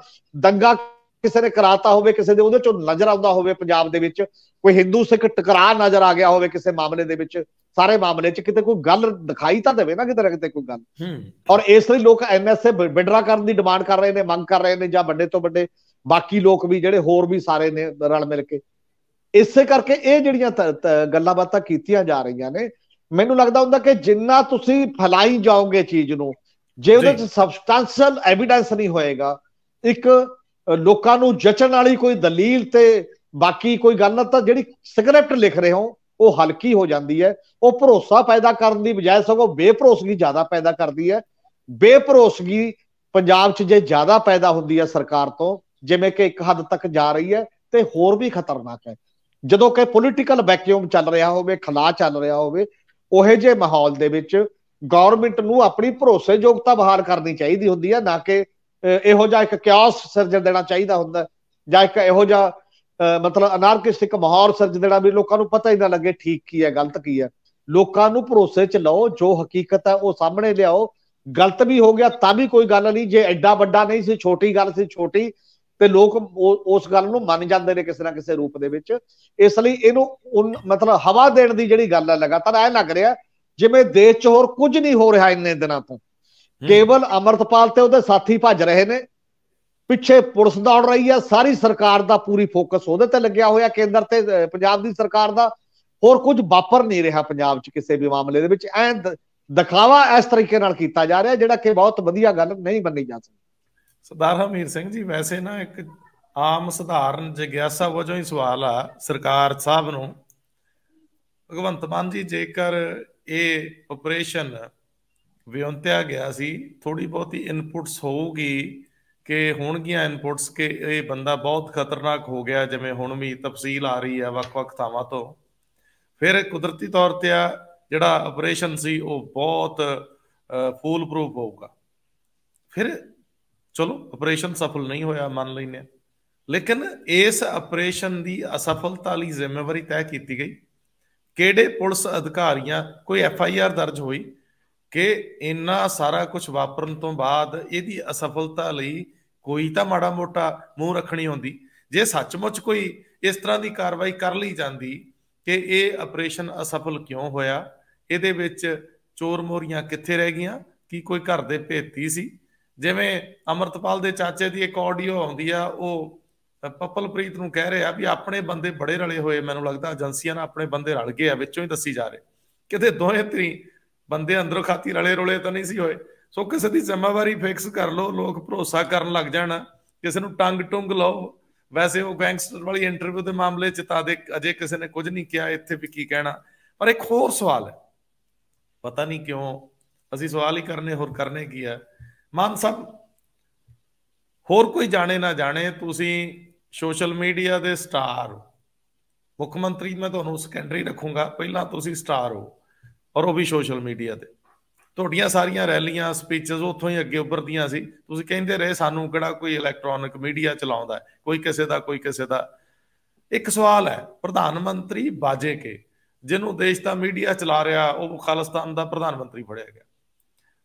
ਦੰਗਾ ਕਿਸੇ ਨੇ ਕਰਾਤਾ ਹੋਵੇ ਕਿਸੇ ਦੇ ਉਹਦੇ ਚੋਂ ਨਜ਼ਰ ਆਉਂਦਾ ਹੋਵੇ ਪੰਜਾਬ ਦੇ ਵਿੱਚ ਕੋਈ ਹਿੰਦੂ ਸਿੱਖ ਟਕਰਾਅ ਨਜ਼ਰ ਆ ਗਿਆ ਹੋਵੇ ਕਿਸੇ ਮਾਮਲੇ ਦੇ ਵਿੱਚ ਸਾਰੇ ਮਾਮਲੇ 'ਚ ਕਿਤੇ ਕੋਈ ਗੱਲ ਦਿਖਾਈ ਤਾਂ ਦੇਵੇ ਨਾ ਕਿਤੇ ਨਾ ਕਿਤੇ ਕੋਈ ਗੱਲ ਔਰ ਇਸ ਲਈ ਲੋਕ ਐਮਐਸਏ ਵਿਡਰਾ ਕਰਨ ਦੀ ਡਿਮਾਂਡ ਕਰ ਰਹੇ ਨੇ ਮੰਗ ਕਰ ਰਹੇ ਨੇ ਜਾਂ ਵੱਡੇ ਤੋਂ ਵੱਡੇ ਬਾਕੀ ਲੋਕ ਵੀ ਜਿਹੜੇ ਹੋਰ ਵੀ ਸਾਰੇ ਨੇ ਰਲ ਮਿਲ ਕੇ ਇਸੇ ਕਰਕੇ ਇਹ ਜਿਹੜੀਆਂ ਗੱਲਾਂ ਬਾਤਾਂ ਕੀਤੀਆਂ ਜਾ ਰਹੀਆਂ ਨੇ ਮੈਨੂੰ ਲੱਗਦਾ ਹੁੰਦਾ ਕਿ ਜਿੰਨਾ ਤੁਸੀਂ ਫਲਾਈ ਜਾਓਗੇ ਚੀਜ਼ ਨੂੰ ਜੇ ਉਹਦੇ ਵਿੱਚ ਸਬਸਟੈਂਸ਼ੀਅਲ ਐਵੀਡੈਂਸ ਨਹੀਂ ਹੋਏਗਾ ਇੱਕ ਲੋਕਾਂ ਨੂੰ ਜਚਣ ਵਾਲੀ ਕੋਈ ਦਲੀਲ ਤੇ ਬਾਕੀ ਕੋਈ ਗੱਲ ਨਾ ਤਾਂ ਜਿਹੜੀ ਸਕ੍ਰਿਪਟ ਲਿਖ ਰਹੇ ਹੋ ਉਹ ਹਲਕੀ ਹੋ ਜਾਂਦੀ ਹੈ ਉਹ ਭਰੋਸਾ ਪੈਦਾ ਕਰਨ ਦੀ ਬਜਾਏ ਸਗੋਂ ਬੇਭਰੋਸਗੀ ਜ਼ਿਆਦਾ ਪੈਦਾ ਕਰਦੀ ਹੈ ਬੇਭਰੋਸਗੀ ਪੰਜਾਬ 'ਚ ਜੇ ਜ਼ਿਆਦਾ ਪੈਦਾ ਹੁੰਦੀ ਹੈ ਸਰਕਾਰ ਤੋਂ ਜਿਵੇਂ ਕਿ ਇੱਕ ਹੱਦ ਤੱਕ ਜਾ ਰਹੀ ਹੈ ਤੇ ਹੋਰ ਵੀ ਖਤਰਨਾਕ ਹੈ ਜਦੋਂ ਕਿ ਪੋਲੀਟੀਕਲ ਵੈਕਿਊਮ ਚੱਲ ਰਿਹਾ ਹੋਵੇ ਖਲਾ ਚੱਲ ਰਿਹਾ ਹੋਵੇ ਉਹੇ ਜੇ ਮਾਹੌਲ ਦੇ ਵਿੱਚ ਗਵਰਨਮੈਂਟ ਨੂੰ ਆਪਣੀ ਭਰੋਸੇਯੋਗਤਾ ਬਹਾਲ ਕਰਨੀ ਚਾਹੀਦੀ ਹੁੰਦੀ ਹੈ ਨਾ ਕਿ ਇਹੋ ਜਿਹਾ ਇੱਕ ਕਿਆਸ ਸਿਰਜਣ ਦੇਣਾ ਚਾਹੀਦਾ ਹੁੰਦਾ ਜਾਂ ਇੱਕ ਇਹੋ ਜਿਹਾ ਮਤਲਬ ਅਨਾਰਕਿਸਟਿਕ ਮਾਹੌਲ ਸਰਜ ਜਿਹੜਾ ਵੀ ਲੋਕਾਂ ਨੂੰ ਪਤਾ ਹੀ ਨਾ ਲੱਗੇ ਠੀਕ ਕੀ ਹੈ ਗਲਤ ਕੀ ਹੈ ਲੋਕਾਂ ਨੂੰ ਭਰੋਸੇ 'ਚ ਲਓ ਜੋ ਹਕੀਕਤ ਹੈ ਉਹ ਸਾਹਮਣੇ ਲਿਆਓ ਗਲਤ ਵੀ ਹੋ ਗਿਆ ਤਾਂ ਵੀ ਕੋਈ ਗੱਲ ਨਹੀਂ ਜੇ ਐਡਾ ਵੱਡਾ ਨਹੀਂ ਸੀ ਛੋਟੀ ਗੱਲ ਸੀ ਛੋਟੀ ਤੇ ਲੋਕ ਉਸ ਗੱਲ ਨੂੰ ਮੰਨ ਜਾਂਦੇ ਨੇ ਕਿਸੇ ਨਾ ਕਿਸੇ ਰੂਪ ਦੇ ਵਿੱਚ ਇਸ ਲਈ ਇਹਨੂੰ ਮਤਲਬ ਹਵਾ ਦੇਣ ਦੀ ਜਿਹੜੀ ਗੱਲ ਹੈ ਲਗਾਤਾਰ ਐ ਲੱਗ ਰਿਹਾ ਜਿਵੇਂ ਦੇਸ਼ 'ਚ ਹੋਰ ਕੁਝ ਨਹੀਂ ਹੋ ਰਿਹਾ ਇੰਨੇ ਦਿਨਾਂ ਤੋਂ ਕੇਵਲ ਅਮਰਤਪਾਲ ਤੇ ਉਹਦੇ ਸਾਥੀ ਭੱਜ ਰਹੇ ਨੇ ਪਿੱਛੇ ਪੁਲਿਸ ਦੌੜ ਰਹੀ ਆ ਸਾਰੀ ਸਰਕਾਰ ਦਾ ਪੂਰੀ ਫੋਕਸ ਉਹਦੇ ਤੇ ਲੱਗਿਆ ਹੋਇਆ ਕੇਂਦਰ ਤੇ ਪੰਜਾਬ ਦੀ ਸਰਕਾਰ ਦਾ ਹੋਰ ਕੁਝ ਵਾਪਰ ਨਹੀਂ ਰਿਹਾ ਪੰਜਾਬ 'ਚ ਕਿਸੇ ਵੀ ਮਾਮਲੇ ਦੇ ਵਿੱਚ ਐ ਦਿਖਾਵਾ ਇਸ ਤਰੀਕੇ ਨਾਲ ਕੀਤਾ ਜਾ ਰਿਹਾ ਜਿਹੜਾ ਕਿ ਬਹੁਤ ਵਧੀਆ ਗੱਲ ਨਹੀਂ ਬੰਨੀ ਜਾ ਸਕਦੀ ਸਰਦਾਰ ਹਮੀਰ ਸਿੰਘ ਜੀ ਵੈਸੇ ਨਾ ਇੱਕ ਆਮ ਸਧਾਰਨ ਜਿਗਿਆਸਾ ਵਜੋਂ ਹੀ ਸਵਾਲ ਆ ਸਰਕਾਰ ਸਾਹਿਬ ਨੂੰ ਭਗਵੰਤ ਮਾਨ ਜੀ ਜੇਕਰ ਇਹ ਆਪਰੇਸ਼ਨ ਵਿਉਂਤਿਆ ਗਿਆ ਸੀ ਥੋੜੀ ਬਹੁਤੀ ਇਨਪੁਟਸ ਹੋਊਗੀ ਕਿ ਹੋਣਗੀਆਂ ਇਨਪੁਟਸ ਕਿ ਇਹ ਬੰਦਾ ਬਹੁਤ ਖਤਰਨਾਕ ਹੋ ਗਿਆ ਜਿਵੇਂ ਹੁਣ ਵੀ ਤਫਸੀਲ ਆ ਰਹੀ ਹੈ ਵੱਖ-ਵੱਖ ਥਾਵਾਂ ਤੋਂ ਫਿਰ ਕੁਦਰਤੀ ਤੌਰ ਤੇ ਆ ਜਿਹੜਾ ਆਪਰੇਸ਼ਨ ਸੀ ਉਹ ਬਹੁਤ ਫੂਲ ਪ੍ਰੂਫ ਹੋਊਗਾ ਫਿਰ ਚਲੋ ਆਪਰੇਸ਼ਨ ਸਫਲ ਨਹੀਂ ਹੋਇਆ ਮੰਨ ਲੈਨੇ ਲੇਕਿਨ ਇਸ ਆਪਰੇਸ਼ਨ ਦੀ ਅਸਫਲਤਾ ਲਈ ਜ਼ਿੰਮੇਵਾਰੀ ਤੈਅ ਕੀਤੀ ਗਈ ਕਿਹੜੇ ਪੁਲਿਸ ਅਧਿਕਾਰੀਆਂ ਕੋਈ ਐਫ ਆਈ ਆਰ ਦਰਜ ਹੋਈ ਕਿ ਇੰਨਾ ਸਾਰਾ ਕੁਝ ਵਾਪਰਨ ਤੋਂ ਬਾਅਦ ਇਹਦੀ ਅਸਫਲਤਾ ਲਈ ਕੋਈ ਤਾਂ ਮਾੜਾ ਮੋਟਾ ਮੂੰਹ ਰੱਖਣੀ ਹੁੰਦੀ ਜੇ ਸੱਚਮੁੱਚ ਕੋਈ ਇਸ ਤਰ੍ਹਾਂ ਦੀ ਕਾਰਵਾਈ ਕਰ ਲਈ ਜਾਂਦੀ ਕਿ ਇਹ ਆਪਰੇਸ਼ਨ ਅਸਫਲ ਕਿਉਂ ਹੋਇਆ ਇਹਦੇ ਵਿੱਚ ਚੋਰ ਮੋਰੀਆਂ ਕਿੱਥੇ ਰਹਿ ਗਈਆਂ ਕੀ ਕੋਈ ਘਰ ਦੇ ਭੇਤੀ ਸੀ ਜਿਵੇਂ ਅਮਰਤਪਾਲ ਦੇ ਚਾਚੇ ਦੀ ਇੱਕ ਆਡੀਓ ਆਉਂਦੀ ਆ ਉਹ ਪੱਪਲਪ੍ਰੀਤ ਨੂੰ ਕਹਿ ਰਿਹਾ ਵੀ ਆਪਣੇ ਬੰਦੇ ਬੜੇ ਰਲੇ ਹੋਏ ਮੈਨੂੰ ਲੱਗਦਾ ਏਜੰਸੀਆਂ ਨਾਲ ਆਪਣੇ ਬੰਦੇ ਰਲ ਗਏ ਆ ਵਿੱਚੋਂ ਹੀ ਦੱਸੀ ਜਾ ਰਹੇ ਕਿਤੇ ਦੋਹੇ ਤਰੀ ਬੰਦੇ ਅੰਦਰੋਂ ਖਾਤੀ ਰਲੇ ਰੋਲੇ ਤਾਂ ਨਹੀਂ ਸੀ ਹੋਏ ਸੋ ਕਿਸੇ ਦੀ ਜ਼ਿੰਮੇਵਾਰੀ ਫਿਕਸ ਕਰ ਲਓ ਲੋਕ ਭਰੋਸਾ ਕਰਨ ਲੱਗ ਜਾਣਾ ਕਿਸੇ ਨੂੰ ਟੰਗ ਟੁੰਗ ਲਾਓ ਵੈਸੇ ਉਹ ਗੈਂਗਸਟਰ ਵਾਲੀ ਇੰਟਰਵਿਊ ਦੇ ਮਾਮਲੇ ਚ ਤਾਂ ਦੇ ਅਜੇ ਕਿਸੇ ਨੇ ਕੁਝ ਨਹੀਂ ਕਿਹਾ ਇੱਥੇ ਵੀ ਕੀ ਕਹਿਣਾ ਪਰ ਇੱਕ ਹੋਰ ਸਵਾਲ ਹੈ ਪਤਾ ਨਹੀਂ ਕਿਉਂ ਅਸੀਂ ਸਵਾਲ ਹੀ ਕਰਨੇ ਹੋਰ ਕਰਨੇ ਕੀ ਹੈ ਮਾਨ ਸਾਹਿਬ ਹੋਰ ਕੋਈ ਜਾਣੇ ਨਾ ਜਾਣੇ ਤੁਸੀਂ ਸੋਸ਼ਲ ਮੀਡੀਆ ਦੇ ਸਟਾਰ ਮੁੱਖ ਮੰਤਰੀ ਮੈਂ ਤੁਹਾਨੂੰ ਸੈਕੰਡਰੀ ਰੱਖੂੰਗਾ ਪਹਿਲਾਂ ਤੁਸੀਂ ਸਟਾਰ ਹੋ ਔਰ ਉਹ ਵੀ ਸੋਸ਼ਲ ਮੀਡੀਆ ਤੇ ਤੁਹਾਡੀਆਂ ਸਾਰੀਆਂ ਰੈਲੀਆਂ ਸਪੀਚਸ ਉੱਥੋਂ ਹੀ ਅੱਗੇ ਉੱਭਰਦੀਆਂ ਸੀ ਤੁਸੀਂ ਕਹਿੰਦੇ ਰਹੇ ਸਾਨੂੰ ਕਿਹੜਾ ਕੋਈ ਇਲੈਕਟ੍ਰੋਨਿਕ ਮੀਡੀਆ ਚਲਾਉਂਦਾ ਕੋਈ ਕਿਸੇ ਦਾ ਕੋਈ ਕਿਸੇ ਦਾ ਇੱਕ ਸਵਾਲ ਹੈ ਪ੍ਰਧਾਨ ਮੰਤਰੀ ਬਾਜੇ ਕੇ ਜਿਹਨੂੰ ਦੇਸ਼ ਦਾ ਮੀਡੀਆ ਚਲਾ ਰਿਹਾ ਉਹ ਖਾਲਿਸਤਾਨ ਦਾ ਪ੍ਰਧਾਨ ਮੰਤਰੀ ਫੜਿਆ ਗਿਆ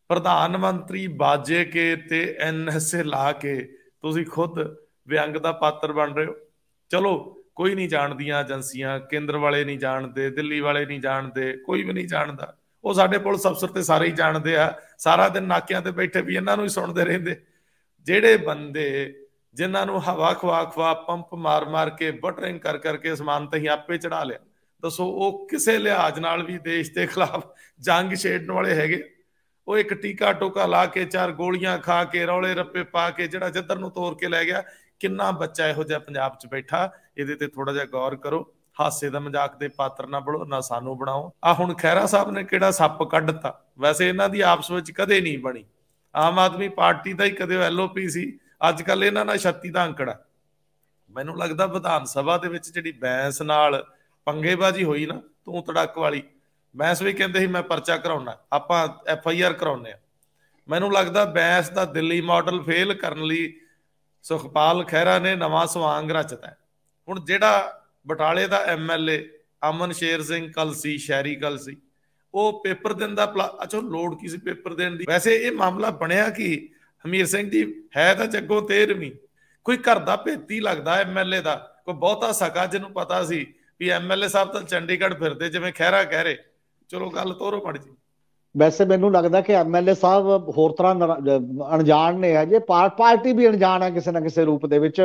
ਪ੍ਰਧਾਨ ਮੰਤਰੀ ਬਾਜੇ ਕੇ ਤੇ ਐਨਐਸਏ ਲਾ ਕੇ ਤੁਸੀਂ ਖੁਦ ਵਿਅੰਗ ਦਾ ਪਾਤਰ ਬਣ ਰਹੇ ਹੋ ਚਲੋ ਕੋਈ ਨਹੀਂ ਜਾਣਦੀਆਂ ਏਜੰਸੀਆਂ ਕੇਂਦਰ ਵਾਲੇ ਨਹੀਂ ਜਾਣਦੇ ਦਿੱਲੀ ਵਾਲੇ ਨਹੀਂ ਜਾਣਦੇ ਕੋਈ ਵੀ ਨਹੀਂ ਜਾਣਦਾ ਉਹ ਸਾਡੇ ਪੁਲਿਸ ਅਫਸਰ ਤੇ ਸਾਰੇ ਹੀ ਜਾਣਦੇ ਆ ਸਾਰਾ ਦਿਨ ਨਾਕਿਆਂ ਤੇ ਬੈਠੇ ਵੀ ਇਹਨਾਂ ਨੂੰ ਹੀ ਸੁਣਦੇ ਰਹਿੰਦੇ ਜਿਹੜੇ ਬੰਦੇ ਜਿਨ੍ਹਾਂ ਨੂੰ ਹਵਾ ਖਵਾ ਖਵਾ ਪੰਪ ਮਾਰ ਮਾਰ ਕੇ ਬਟਰਿੰਗ ਕਰ ਕਰਕੇ ਅਸਮਾਨ ਤੇ ਹੀ ਆਪੇ ਚੜਾ ਲਿਆ ਦੱਸੋ ਉਹ ਕਿਸੇ ਲਿਹਾਜ਼ ਨਾਲ ਵੀ ਦੇਸ਼ ਦੇ ਖਿਲਾਫ ਜੰਗ ਛੇੜਨ ਵਾਲੇ ਹੈਗੇ ਉਹ ਇੱਕ ਟੀਕਾ ਟੋਕਾ ਲਾ ਕੇ ਚਾਰ ਗੋਲੀਆਂ ਖਾ ਕੇ ਰੌਲੇ ਰੱਪੇ ਪਾ ਕੇ ਜਿਹੜਾ ਜਿੱਧਰ ਨੂੰ ਤੋਰ ਕੇ ਲੈ ਗਿਆ ਕਿੰਨਾ ਬੱਚਾ ਇਹੋ ਜਿਹਾ ਪੰਜਾਬ 'ਚ ਬੈਠਾ ਇਹਦੇ ਤੇ ਥੋੜਾ ਜਿਹਾ ਗੌਰ ਕਰੋ ਹਾਸੇ ਦਾ ਮਜ਼ਾਕ ਦੇ ਪਾਤਰ ਨਾ ਬਣੋ ਨਾ ਸਾਨੂੰ ਬਣਾਓ ਆ ਹੁਣ ਖੈਰਾ ਸਾਹਿਬ ਨੇ ਕਿਹੜਾ ਸੱਪ ਕੱਢਤਾ ਵੈਸੇ ਇਹਨਾਂ ਦੀ ਆਪਸ ਵਿੱਚ ਕਦੇ ਨਹੀਂ ਬਣੀ ਆਮ ਆਦਮੀ ਪਾਰਟੀ ਦਾ ਹੀ ਕਦੇ ਐਲਓਪੀ ਸੀ ਅੱਜ ਕੱਲ ਇਹਨਾਂ ਨਾਲ ਛੱਤੀ ਦਾ ਅੰਕੜਾ ਮੈਨੂੰ ਲੱਗਦਾ ਵਿਧਾਨ ਸਭਾ ਦੇ ਵਿੱਚ ਜਿਹੜੀ ਬੈਂਸ ਨਾਲ ਪੰਗੇਬਾਜੀ ਹੋਈ ਨਾ ਤੂੰ ਤੜਕ ਵਾਲੀ ਬੈਂਸ ਵੀ ਕਹਿੰਦੇ ਸੀ ਮੈਂ ਪਰਚਾ ਕਰਾਉਣਾ ਆਪਾਂ ਐਫ ਆਈ ਆਰ ਕਰਾਉਨੇ ਆ ਮੈਨੂੰ ਲੱਗਦਾ ਬੈਂਸ ਦਾ ਦਿੱਲੀ ਮਾਡਲ ਫੇਲ ਕਰਨ ਲਈ ਸੁਖਪਾਲ ਖਹਿਰਾ ਨੇ ਨਵਾਂ ਸਵਾਂਗ ਰਚਤਾ ਹੁਣ ਜਿਹੜਾ ਬਟਾਲੇ ਦਾ ਐਮਐਲਏ ਅਮਨ ਸ਼ੇਰ ਸਿੰਘ ਕਲਸੀ ਸ਼ਹਿਰੀ ਕਲਸੀ ਉਹ ਪੇਪਰ ਦੇਣ ਦਾ ਅਚੋ ਲੋਡ ਕੀ ਸੀ ਪੇਪਰ ਦੇਣ ਦੀ ਵੈਸੇ ਇਹ ਮਾਮਲਾ ਬਣਿਆ ਕਿ ਹਮੀਰ ਸਿੰਘ ਦੀ ਹੈ ਤਾਂ ਜੱਗੋ 13ਵੀਂ ਕੋਈ ਘਰ ਦਾ ਭੇਤੀ ਲੱਗਦਾ ਐਮਐਲਏ ਦਾ ਕੋਈ ਬਹੁਤਾ ਸਕਾ ਜਿਹਨੂੰ ਪਤਾ ਸੀ ਵੀ ਐਮਐਲਏ ਸਾਹਿਬ ਤਾਂ ਚੰਡੀਗੜ੍ਹ ਫਿਰਦੇ ਜਿਵੇਂ ਖਹਿਰਾ ਕਹਿ ਰਹੇ ਚਲੋ ਗੱਲ ਤੋਰੋ ਪੜ ਜੀ ਵੈਸੇ ਮੈਨੂੰ ਲੱਗਦਾ ਕਿ ਐਮਐਲਏ ਸਾਹਿਬ ਹੋਰ ਤਰ੍ਹਾਂ ਅਣਜਾਣ ਨੇ ਹੈ ਜੇ ਪਾਰਟੀ ਵੀ ਅਣਜਾਣ ਹੈ ਕਿਸੇ ਨਾ ਕਿਸੇ ਰੂਪ ਦੇ ਵਿੱਚ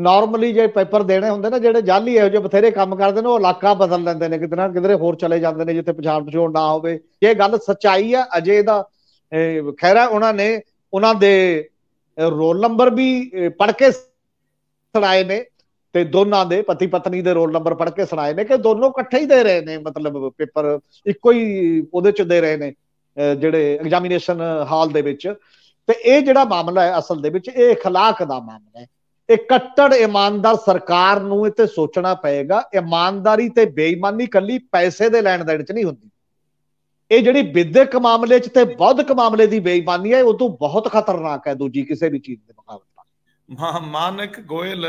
ਨਾਰਮਲੀ ਜੇ ਪੇਪਰ ਦੇਣੇ ਹੁੰਦੇ ਨਾ ਜਿਹੜੇ ਜਾਲੀ ਇਹੋ ਜਿਹੇ ਬਥੇਰੇ ਕੰਮ ਕਰਦੇ ਨੇ ਉਹ ਇਲਾਕਾ ਬਦਲ ਲੈਂਦੇ ਨੇ ਕਿਤੇ ਨਾ ਕਿਧਰੇ ਹੋਰ ਚਲੇ ਜਾਂਦੇ ਨੇ ਜਿੱਥੇ ਪਛਾਣ ਪਛੋਣ ਨਾ ਹੋਵੇ ਇਹ ਗੱਲ ਸੱਚਾਈ ਆ ਅਜੇ ਦਾ ਖੈਰਾ ਉਹਨਾਂ ਨੇ ਉਹਨਾਂ ਦੇ ਰੋਲ ਨੰਬਰ ਵੀ ਪੜ ਕੇ ਸੁਣਾਏ ਨੇ ਤੇ ਦੋਨਾਂ ਦੇ ਪਤੀ ਪਤਨੀ ਦੇ ਰੋਲ ਨੰਬਰ ਪੜ ਕੇ ਸੁਣਾਏ ਨੇ ਕਿ ਦੋਨੋਂ ਇਕੱਠੇ ਹੀ ਦੇ ਰਹੇ ਨੇ ਮਤਲਬ ਪੇਪਰ ਇੱਕੋ ਹੀ ਉਹਦੇ ਚ ਦੇ ਰਹੇ ਨੇ ਜਿਹੜੇ ਐਗਜ਼ਾਮੀਨੇਸ਼ਨ ਹਾਲ ਦੇ ਵਿੱਚ ਤੇ ਇਹ ਜਿਹੜਾ ਮਾਮਲਾ ਹੈ ਅਸਲ ਦੇ ਵਿੱਚ ਇਹ اخلاق ਦਾ ਮਾਮਲਾ ਹੈ ਇਹ ਕੱਟੜ ਇਮਾਨਦਾਰ ਸਰਕਾਰ ਨੂੰ ਇਹ ਤੇ ਸੋਚਣਾ ਪਏਗਾ ਇਮਾਨਦਾਰੀ ਤੇ ਬੇਈਮਾਨੀ ਕੱਲੀ ਪੈਸੇ ਦੇ ਲੈਣ ਦੇਣ 'ਚ ਨਹੀਂ ਹੁੰਦੀ ਇਹ ਜਿਹੜੀ ਵਿਦਿਅਕ ਮਾਮਲੇ 'ਚ ਤੇ ਬੌਧਿਕ ਮਾਮਲੇ ਦੀ ਬੇਈਮਾਨੀ ਹੈ ਉਹ ਤੋਂ ਬਹੁਤ ਖਤਰਨਾਕ ਹੈ ਦੂਜੀ ਕਿਸੇ ਵੀ ਚੀਜ਼ ਦੇ ਮੁਕਾਬਲੇ ਮਾਨਕ ਗੋਇਲ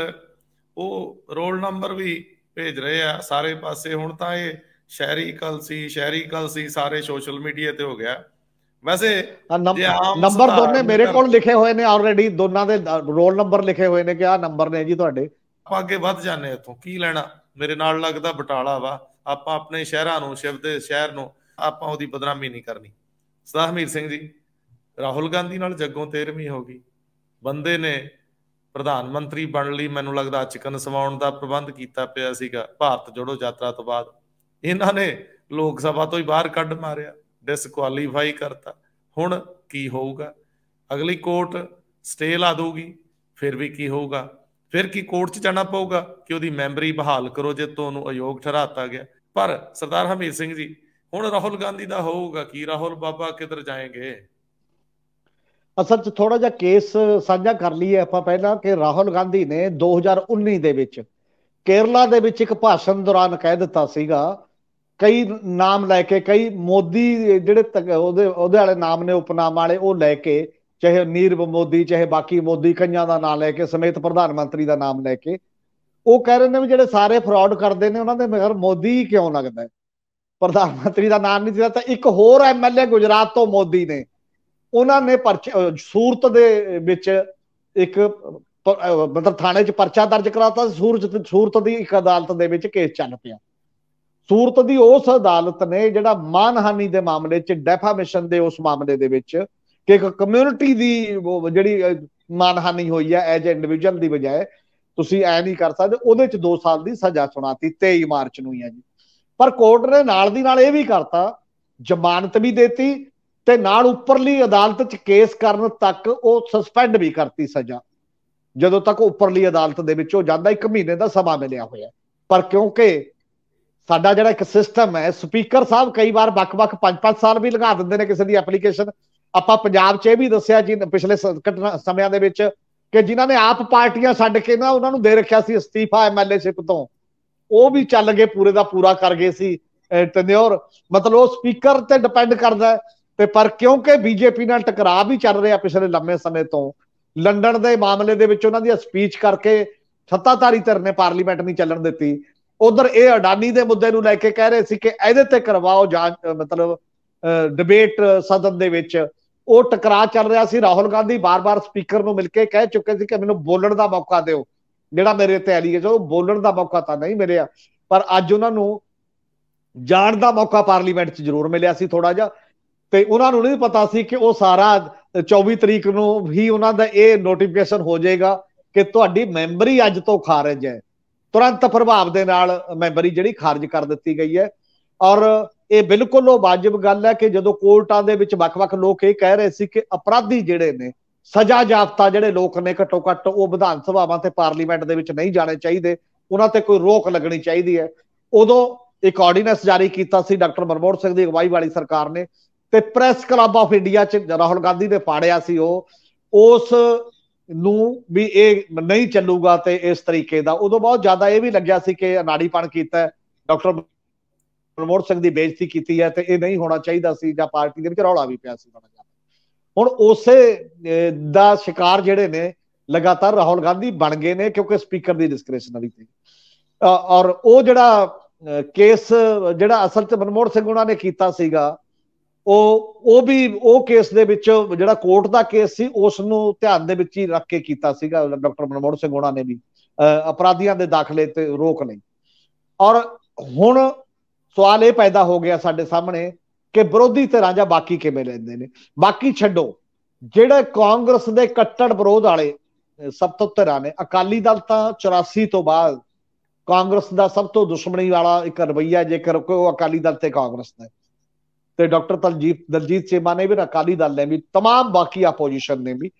ਉਹ ਰੋਲ ਨੰਬਰ ਵੀ ਭੇਜ ਰਹੇ ਆ ਸਾਰੇ ਪਾਸੇ ਹੁਣ ਤਾਂ ਇਹ ਸ਼ਹਿਰੀ ਕਲਸੀ ਸ਼ਹਿਰੀ ਕਲਸੀ ਸਾਰੇ ਸੋਸ਼ਲ ਮੀਡੀਆ ਤੇ ਹੋ ਗਿਆ ਵੈਸੇ ਨੰਬਰ ਦੋਨੇ ਮੇਰੇ ਕੋਲ ਲਿਖੇ ਹੋਏ ਨੇ ਆਲਰੇਡੀ ਦੋਨਾਂ ਦੇ ਰੋਲ ਨੰਬਰ ਲਿਖੇ ਹੋਏ ਨੇ ਕਿ ਆ ਨੰਬਰ ਨੇ ਜੀ ਤੁਹਾਡੇ ਆਪਾਂ ਅੱਗੇ ਵੱਧ ਜਾਂਦੇ ਇਥੋਂ ਕੀ ਲੈਣਾ ਮੇਰੇ ਨਾਲ ਲੱਗਦਾ ਬਟਾਲਾ ਵਾ ਆਪਾਂ ਆਪਣੇ ਸ਼ਹਿਰਾਂ ਨੂੰ ਸ਼ਿਵ ਦੇ ਸ਼ਹਿਰ ਨੂੰ ਆਪਾਂ ਉਹਦੀ ਬਦਨਾਮੀ ਨਹੀਂ ਕਰਨੀ ਸਦਾ ਹਮੀਰ ਸਿੰਘ ਜੀ ਰਾਹੁਲ ਗਾਂਧੀ ਨਾਲ ਜੱਗੋਂ 13ਵੀਂ ਹੋ ਗਈ ਬੰਦੇ ਨੇ ਪ੍ਰਧਾਨ ਮੰਤਰੀ ਬਣ ਲਈ ਮੈਨੂੰ ਲੱਗਦਾ ਚਿਕਨ ਸਵਾਉਣ ਦਾ ਪ੍ਰਬੰਧ ਕੀਤਾ ਪਿਆ ਸੀਗਾ ਭਾਰਤ ਜੋੜੋ ਯਾਤਰਾ ਤੋਂ ਬਾਅਦ ਇਹਨਾਂ ਨੇ ਲੋਕ ਸਭਾ ਤੋਂ ਹੀ ਬਾਹਰ ਕੱਢ ਮਾਰਿਆ ਡਿਸਕੁਆਲੀਫਾਈ ਕਰਤਾ ਹੁਣ ਕੀ ਹੋਊਗਾ ਅਗਲੀ ਕੋਰਟ ਸਟੇ ਲਾ ਦੂਗੀ ਫਿਰ ਵੀ ਕੀ ਹੋਊਗਾ ਫਿਰ ਕੀ ਕੋਰਟ 'ਚ ਜਾਣਾ ਪਊਗਾ ਕਿ ਉਹਦੀ ਮੈਂਬਰੀ ਬਹਾਲ ਕਰੋ ਜੇ ਤੁਹਾਨੂੰ ਅਯੋਗ ਠਰਾਤਾ ਗਿਆ ਪਰ ਸਰਦਾਰ ਹਮੀਰ ਸਿੰਘ ਜੀ ਹੁਣ ਰਾਹੁਲ ਗਾਂਧੀ ਦਾ ਹੋਊਗਾ ਕੀ ਰਾਹੁਲ ਬਾਬਾ ਕਿੱਧਰ ਜਾਏਗੇ ਅਸਲ 'ਚ ਥੋੜਾ ਜਿਹਾ ਕੇਸ ਸਾਂਝਾ ਕਰ ਲਈਏ ਆਪਾਂ ਪਹਿਲਾਂ ਕਿ ਰਾਹੁਲ ਗਾਂਧੀ ਨੇ 2019 ਦੇ ਵਿੱਚ ਕੇਰਲਾ ਦੇ ਵਿੱਚ ਇੱਕ ਭਾਸ਼ਣ ਦੌਰਾਨ ਕਹਿ ਦਿੱਤਾ ਸੀਗਾ ਕਈ ਨਾਮ ਲੈ ਕੇ ਕਈ ਮੋਦੀ ਜਿਹੜੇ ਉਹਦੇ ਉਹਦੇ ਵਾਲੇ ਨਾਮ ਨੇ ਉਪਨਾਮ ਵਾਲੇ ਉਹ ਲੈ ਕੇ ਚਾਹੇ ਨੀਰਵ ਮੋਦੀ ਚਾਹੇ ਬਾਕੀ ਮੋਦੀ ਕਈਆਂ ਦਾ ਨਾਮ ਲੈ ਕੇ ਸਮੇਤ ਪ੍ਰਧਾਨ ਮੰਤਰੀ ਦਾ ਨਾਮ ਲੈ ਕੇ ਉਹ ਕਹਿ ਰਹੇ ਨੇ ਵੀ ਜਿਹੜੇ ਸਾਰੇ ਫਰਾਡ ਕਰਦੇ ਨੇ ਉਹਨਾਂ ਦੇ ਮਗਰ ਮੋਦੀ ਕਿਉਂ ਲੱਗਦਾ ਪ੍ਰਧਾਨ ਮੰਤਰੀ ਦਾ ਨਾਮ ਨਹੀਂ ਦਿੱਤਾ ਤਾਂ ਇੱਕ ਹੋਰ ਐਮਐਲਏ ਗੁਜਰਾਤ ਤੋਂ ਮੋਦੀ ਨੇ ਉਹਨਾਂ ਨੇ ਸੂਰਤ ਦੇ ਵਿੱਚ ਇੱਕ ਮਤਲਬ ਥਾਣੇ 'ਚ ਪਰਚਾ ਦਰਜ ਕਰਾਤਾ ਸੂਰਤ ਸੂਰਤ ਦੀ ਇੱਕ ਅਦਾਲਤ ਦੇ ਵਿੱਚ ਕੇਸ ਚੱਲ ਪਿਆ ਸੂਰਤ ਦੀ ਉਸ ਅਦਾਲਤ ਨੇ ਜਿਹੜਾ ਮਾਨਹਾਨੀ ਦੇ ਮਾਮਲੇ 'ਚ ਡੈਫਾਮੇਸ਼ਨ ਦੇ ਉਸ ਮਾਮਲੇ ਦੇ ਵਿੱਚ ਕਿ ਇੱਕ ਕਮਿਊਨਿਟੀ ਦੀ ਜਿਹੜੀ ਮਾਨਹਾਨੀ ਹੋਈ ਹੈ ਐਜ ਇੰਡੀਵਿਜੂਅਲ ਦੀ ਬਜਾਏ ਤੁਸੀਂ ਐ ਨਹੀਂ ਕਰ ਸਕਦੇ ਉਹਦੇ 'ਚ 2 ਸਾਲ ਦੀ ਸਜ਼ਾ ਸੁਣਾਤੀ 23 ਮਾਰਚ ਨੂੰ ਹੀ ਹੈ ਜੀ ਪਰ ਕੋਰਟ ਨੇ ਨਾਲ ਦੀ ਨਾਲ ਇਹ ਵੀ ਕਰਤਾ ਜ਼ਮਾਨਤ ਵੀ ਦੇਤੀ ਤੇ ਨਾਲ ਉੱਪਰਲੀ ਅਦਾਲਤ 'ਚ ਕੇਸ ਕਰਨ ਤੱਕ ਉਹ ਸਸਪੈਂਡ ਵੀ ਕਰਤੀ ਸਜ਼ਾ ਜਦੋਂ ਤੱਕ ਉੱਪਰਲੀ ਅਦਾਲਤ ਦੇ ਵਿੱਚ ਉਹ ਜਾਂਦਾ 1 ਮਹੀਨੇ ਦਾ ਸਮਾਂ ਮਿਲਿਆ ਹੋਇਆ ਪਰ ਕਿਉਂਕਿ ਸਾਡਾ ਜਿਹੜਾ ਇੱਕ ਸਿਸਟਮ ਹੈ ਸਪੀਕਰ ਸਾਹਿਬ ਕਈ ਵਾਰ ਵੱਖ-ਵੱਖ 5-5 ਸਾਲ ਵੀ ਲਗਾ ਦਿੰਦੇ ਨੇ ਕਿਸੇ ਦੀ ਐਪਲੀਕੇਸ਼ਨ ਆਪਾਂ ਪੰਜਾਬ 'ਚ ਇਹ ਵੀ ਦੱਸਿਆ ਜੀ ਪਿਛਲੇ ਸਮਿਆਂ ਦੇ ਵਿੱਚ ਕਿ ਜਿਨ੍ਹਾਂ ਨੇ ਆਪ ਪਾਰਟੀਆਂ ਛੱਡ ਕੇ ਨਾ ਉਹਨਾਂ ਨੂੰ ਦੇ ਰੱਖਿਆ ਸੀ ਅਸਤੀਫਾ ਐਮਐਲਏਸ਼ਿਪ ਤੋਂ ਉਹ ਵੀ ਚੱਲ ਗਏ ਪੂਰੇ ਦਾ ਪੂਰਾ ਕਰ ਗਏ ਸੀ ਤਨਿਓਰ ਮਤਲਬ ਉਹ ਸਪੀਕਰ ਤੇ ਡਿਪੈਂਡ ਕਰਦਾ ਤੇ ਪਰ ਕਿਉਂਕਿ ਬੀਜੇਪੀ ਨਾਲ ਟਕਰਾਅ ਵੀ ਚੱਲ ਰਿਹਾ ਪਿਛਲੇ ਲੰਮੇ ਸਮੇਂ ਤੋਂ ਲੰਡਨ ਦੇ ਮਾਮਲੇ ਦੇ ਵਿੱਚ ਉਹਨਾਂ ਦੀ ਸਪੀਚ ਕਰਕੇ ਸੱਤਾਧਾਰੀ ਧਿਰ ਨੇ ਪਾਰਲੀਮੈਂਟ ਨਹੀਂ ਚੱਲਣ ਦਿੱਤੀ ਉਧਰ ਇਹ ਅਡਾਨੀ ਦੇ ਮੁੱਦੇ ਨੂੰ ਲੈ ਕੇ ਕਹਿ ਰਹੇ ਸੀ ਕਿ ਇਹਦੇ ਤੇ ਕਰਵਾਓ ਜਾਂਚ ਮਤਲਬ ਡਿਬੇਟ ਸਦਨ ਦੇ ਵਿੱਚ ਉਹ ਟਕਰਾਅ ਚੱਲ ਰਿਹਾ ਸੀ ਰਾਹੁਲ ਗਾਂਧੀ ਬਾਰ-ਬਾਰ ਸਪੀਕਰ ਨੂੰ ਮਿਲ ਕੇ ਕਹਿ ਚੁੱਕੇ ਸੀ ਕਿ ਮੈਨੂੰ ਬੋਲਣ ਦਾ ਮੌਕਾ ਦਿਓ ਜਿਹੜਾ ਮੇਰੇ ਤੇ ਹੈ ਜੋ ਬੋਲਣ ਦਾ ਮੌਕਾ ਤਾਂ ਨਹੀਂ ਮਿਲਿਆ ਪਰ ਅੱਜ ਉਹਨਾਂ ਨੂੰ ਜਾਣ ਦਾ ਮੌਕਾ ਪਾਰਲੀਮੈਂਟ 'ਚ ਜ਼ਰੂਰ ਮਿਲਿਆ ਸੀ ਥੋੜਾ ਜਿਹਾ ਤੇ ਉਹਨਾਂ ਨੂੰ ਨਹੀਂ ਪਤਾ ਸੀ ਕਿ ਉਹ ਸਾਰਾ 24 ਤਰੀਕ ਨੂੰ ਵੀ ਉਹਨਾਂ ਦਾ ਇਹ ਨੋਟੀਫਿਕੇਸ਼ਨ ਹੋ ਜਾਏਗਾ ਕਿ ਤੁਹਾਡੀ ਮੈਂਬਰੀ ਅੱਜ ਤੋਂ ਖਾਰਜ ਹੈ ਤੁਰੰਤ ਪ੍ਰਭਾਵ ਦੇ ਨਾਲ ਮੈਂਬਰੀ ਜਿਹੜੀ ਖਾਰਜ ਕਰ ਦਿੱਤੀ ਗਈ ਹੈ ਔਰ ਇਹ ਬਿਲਕੁਲ ਉਹ ਵਾਜਬ ਗੱਲ ਹੈ ਕਿ ਜਦੋਂ ਕੋਰਟਾਂ ਦੇ ਵਿੱਚ ਵੱਖ-ਵੱਖ ਲੋਕ ਇਹ ਕਹਿ ਰਹੇ ਸੀ ਕਿ ਅਪਰਾਧੀ ਜਿਹੜੇ ਨੇ ਸਜ਼ਾ ਜਾਫਤਾ ਜਿਹੜੇ ਲੋਕ ਨੇ ਘੱਟੋ ਘੱਟ ਉਹ ਵਿਧਾਨ ਸਭਾਵਾਂ ਤੇ ਪਾਰਲੀਮੈਂਟ ਦੇ ਵਿੱਚ ਨਹੀਂ ਜਾਣੇ ਚਾਹੀਦੇ ਉਹਨਾਂ ਤੇ ਕੋਈ ਰੋਕ ਲੱਗਣੀ ਚਾਹੀਦੀ ਹੈ ਉਦੋਂ ਇੱਕ ਆਰਡੀਨੈਂਸ ਜਾਰੀ ਕੀਤਾ ਸੀ ਡਾਕਟਰ ਮਨਮੋਹਨ ਸਿੰਘ ਦੀ ਅਗਵਾਈ ਵਾਲੀ ਸਰਕਾਰ ਨੇ ਤੇ ਪ੍ਰੈਸ ਕਲੱਬ ਆਫ ਇੰਡੀਆ 'ਚ ਰਾਹੁਲ ਗਾਂਧੀ ਨੇ ਪਾੜਿਆ ਸੀ ਉਹ ਉਸ ਨੂੰ ਵੀ ਇਹ ਨਹੀਂ ਚੱਲੂਗਾ ਤੇ ਇਸ ਤਰੀਕੇ ਦਾ ਉਦੋਂ ਬਹੁਤ ਜ਼ਿਆਦਾ ਇਹ ਵੀ ਲੱਗਿਆ ਸੀ ਕਿ ਅਨਾੜੀਪਣ ਕੀਤਾ ਡਾਕਟਰ ਪ੍ਰਮੋਦ ਸਿੰਘ ਦੀ ਬੇਇੱਜ਼ਤੀ ਕੀਤੀ ਹੈ ਤੇ ਇਹ ਨਹੀਂ ਹੋਣਾ ਚਾਹੀਦਾ ਸੀ ਜਾਂ ਪਾਰਟੀ ਦੇ ਵਿੱਚ ਰੌਲਾ ਵੀ ਪਿਆ ਸੀ ਬੜਾ ਜ਼ਿਆਦਾ ਹੁਣ ਉਸੇ ਦਾ ਸ਼ਿਕਾਰ ਜਿਹੜੇ ਨੇ ਲਗਾਤਾਰ ਰਾਹੁਲ ਗਾਂਧੀ ਬਣ ਗਏ ਨੇ ਕਿਉਂਕਿ ਸਪੀਕਰ ਦੀ ਡਿਸਕ੍ਰੈਸ਼ਨਰੀ ਤੇ ਔਰ ਉਹ ਜਿਹੜਾ ਕੇਸ ਜਿਹੜਾ ਅਸਲ 'ਚ ਮਨਮੋਹਨ ਸਿੰਘ ਉਹਨਾਂ ਨੇ ਕੀਤਾ ਸੀਗਾ ਉਹ ਉਹ ਵੀ ਉਹ ਕੇਸ ਦੇ ਵਿੱਚ ਜਿਹੜਾ ਕੋਰਟ ਦਾ ਕੇਸ ਸੀ ਉਸ ਨੂੰ ਧਿਆਨ ਦੇ ਵਿੱਚ ਹੀ ਰੱਖ ਕੇ ਕੀਤਾ ਸੀਗਾ ਡਾਕਟਰ ਮਨਮੋਹਨ ਸਿੰਘ ਹੋਣਾ ਨੇ ਵੀ ਅਪਰਾਧੀਆਂ ਦੇ ਦਾਖਲੇ ਤੇ ਰੋਕ ਲਈ ਔਰ ਹੁਣ ਸਵਾਲ ਇਹ ਪੈਦਾ ਹੋ ਗਿਆ ਸਾਡੇ ਸਾਹਮਣੇ ਕਿ ਵਿਰੋਧੀ ਧਿਰਾਂ ਜਾਂ ਬਾਕੀ ਕਿਵੇਂ ਲੈਂਦੇ ਨੇ ਬਾਕੀ ਛੱਡੋ ਜਿਹੜੇ ਕਾਂਗਰਸ ਦੇ ਕੱਟੜ ਵਿਰੋਧ ਵਾਲੇ ਸਭ ਤੋਂ ਧਿਰਾਂ ਨੇ ਅਕਾਲੀ ਦਲ ਤਾਂ 84 ਤੋਂ ਬਾਅਦ ਕਾਂਗਰਸ ਦਾ ਸਭ ਤੋਂ ਦੁਸ਼ਮਣੀ ਵਾਲਾ ਇੱਕ ਰਵਈਆ ਜੇਕਰ ਕੋਈ ਅਕਾਲੀ ਦਲ ਤੇ ਕਾਂਗਰਸ ਦਾ ਤੇ ਡਾਕਟਰ ਤਲਜੀਤ ਦਲਜੀਤ ਚੀਮਾ ਨੇ ਵੀ ਅਕਾਲੀ ਦਲ ਨੇ ਵੀ तमाम ਬਾਕੀ ਆਪੋਜੀਸ਼ਨ ਨੇ ਵੀ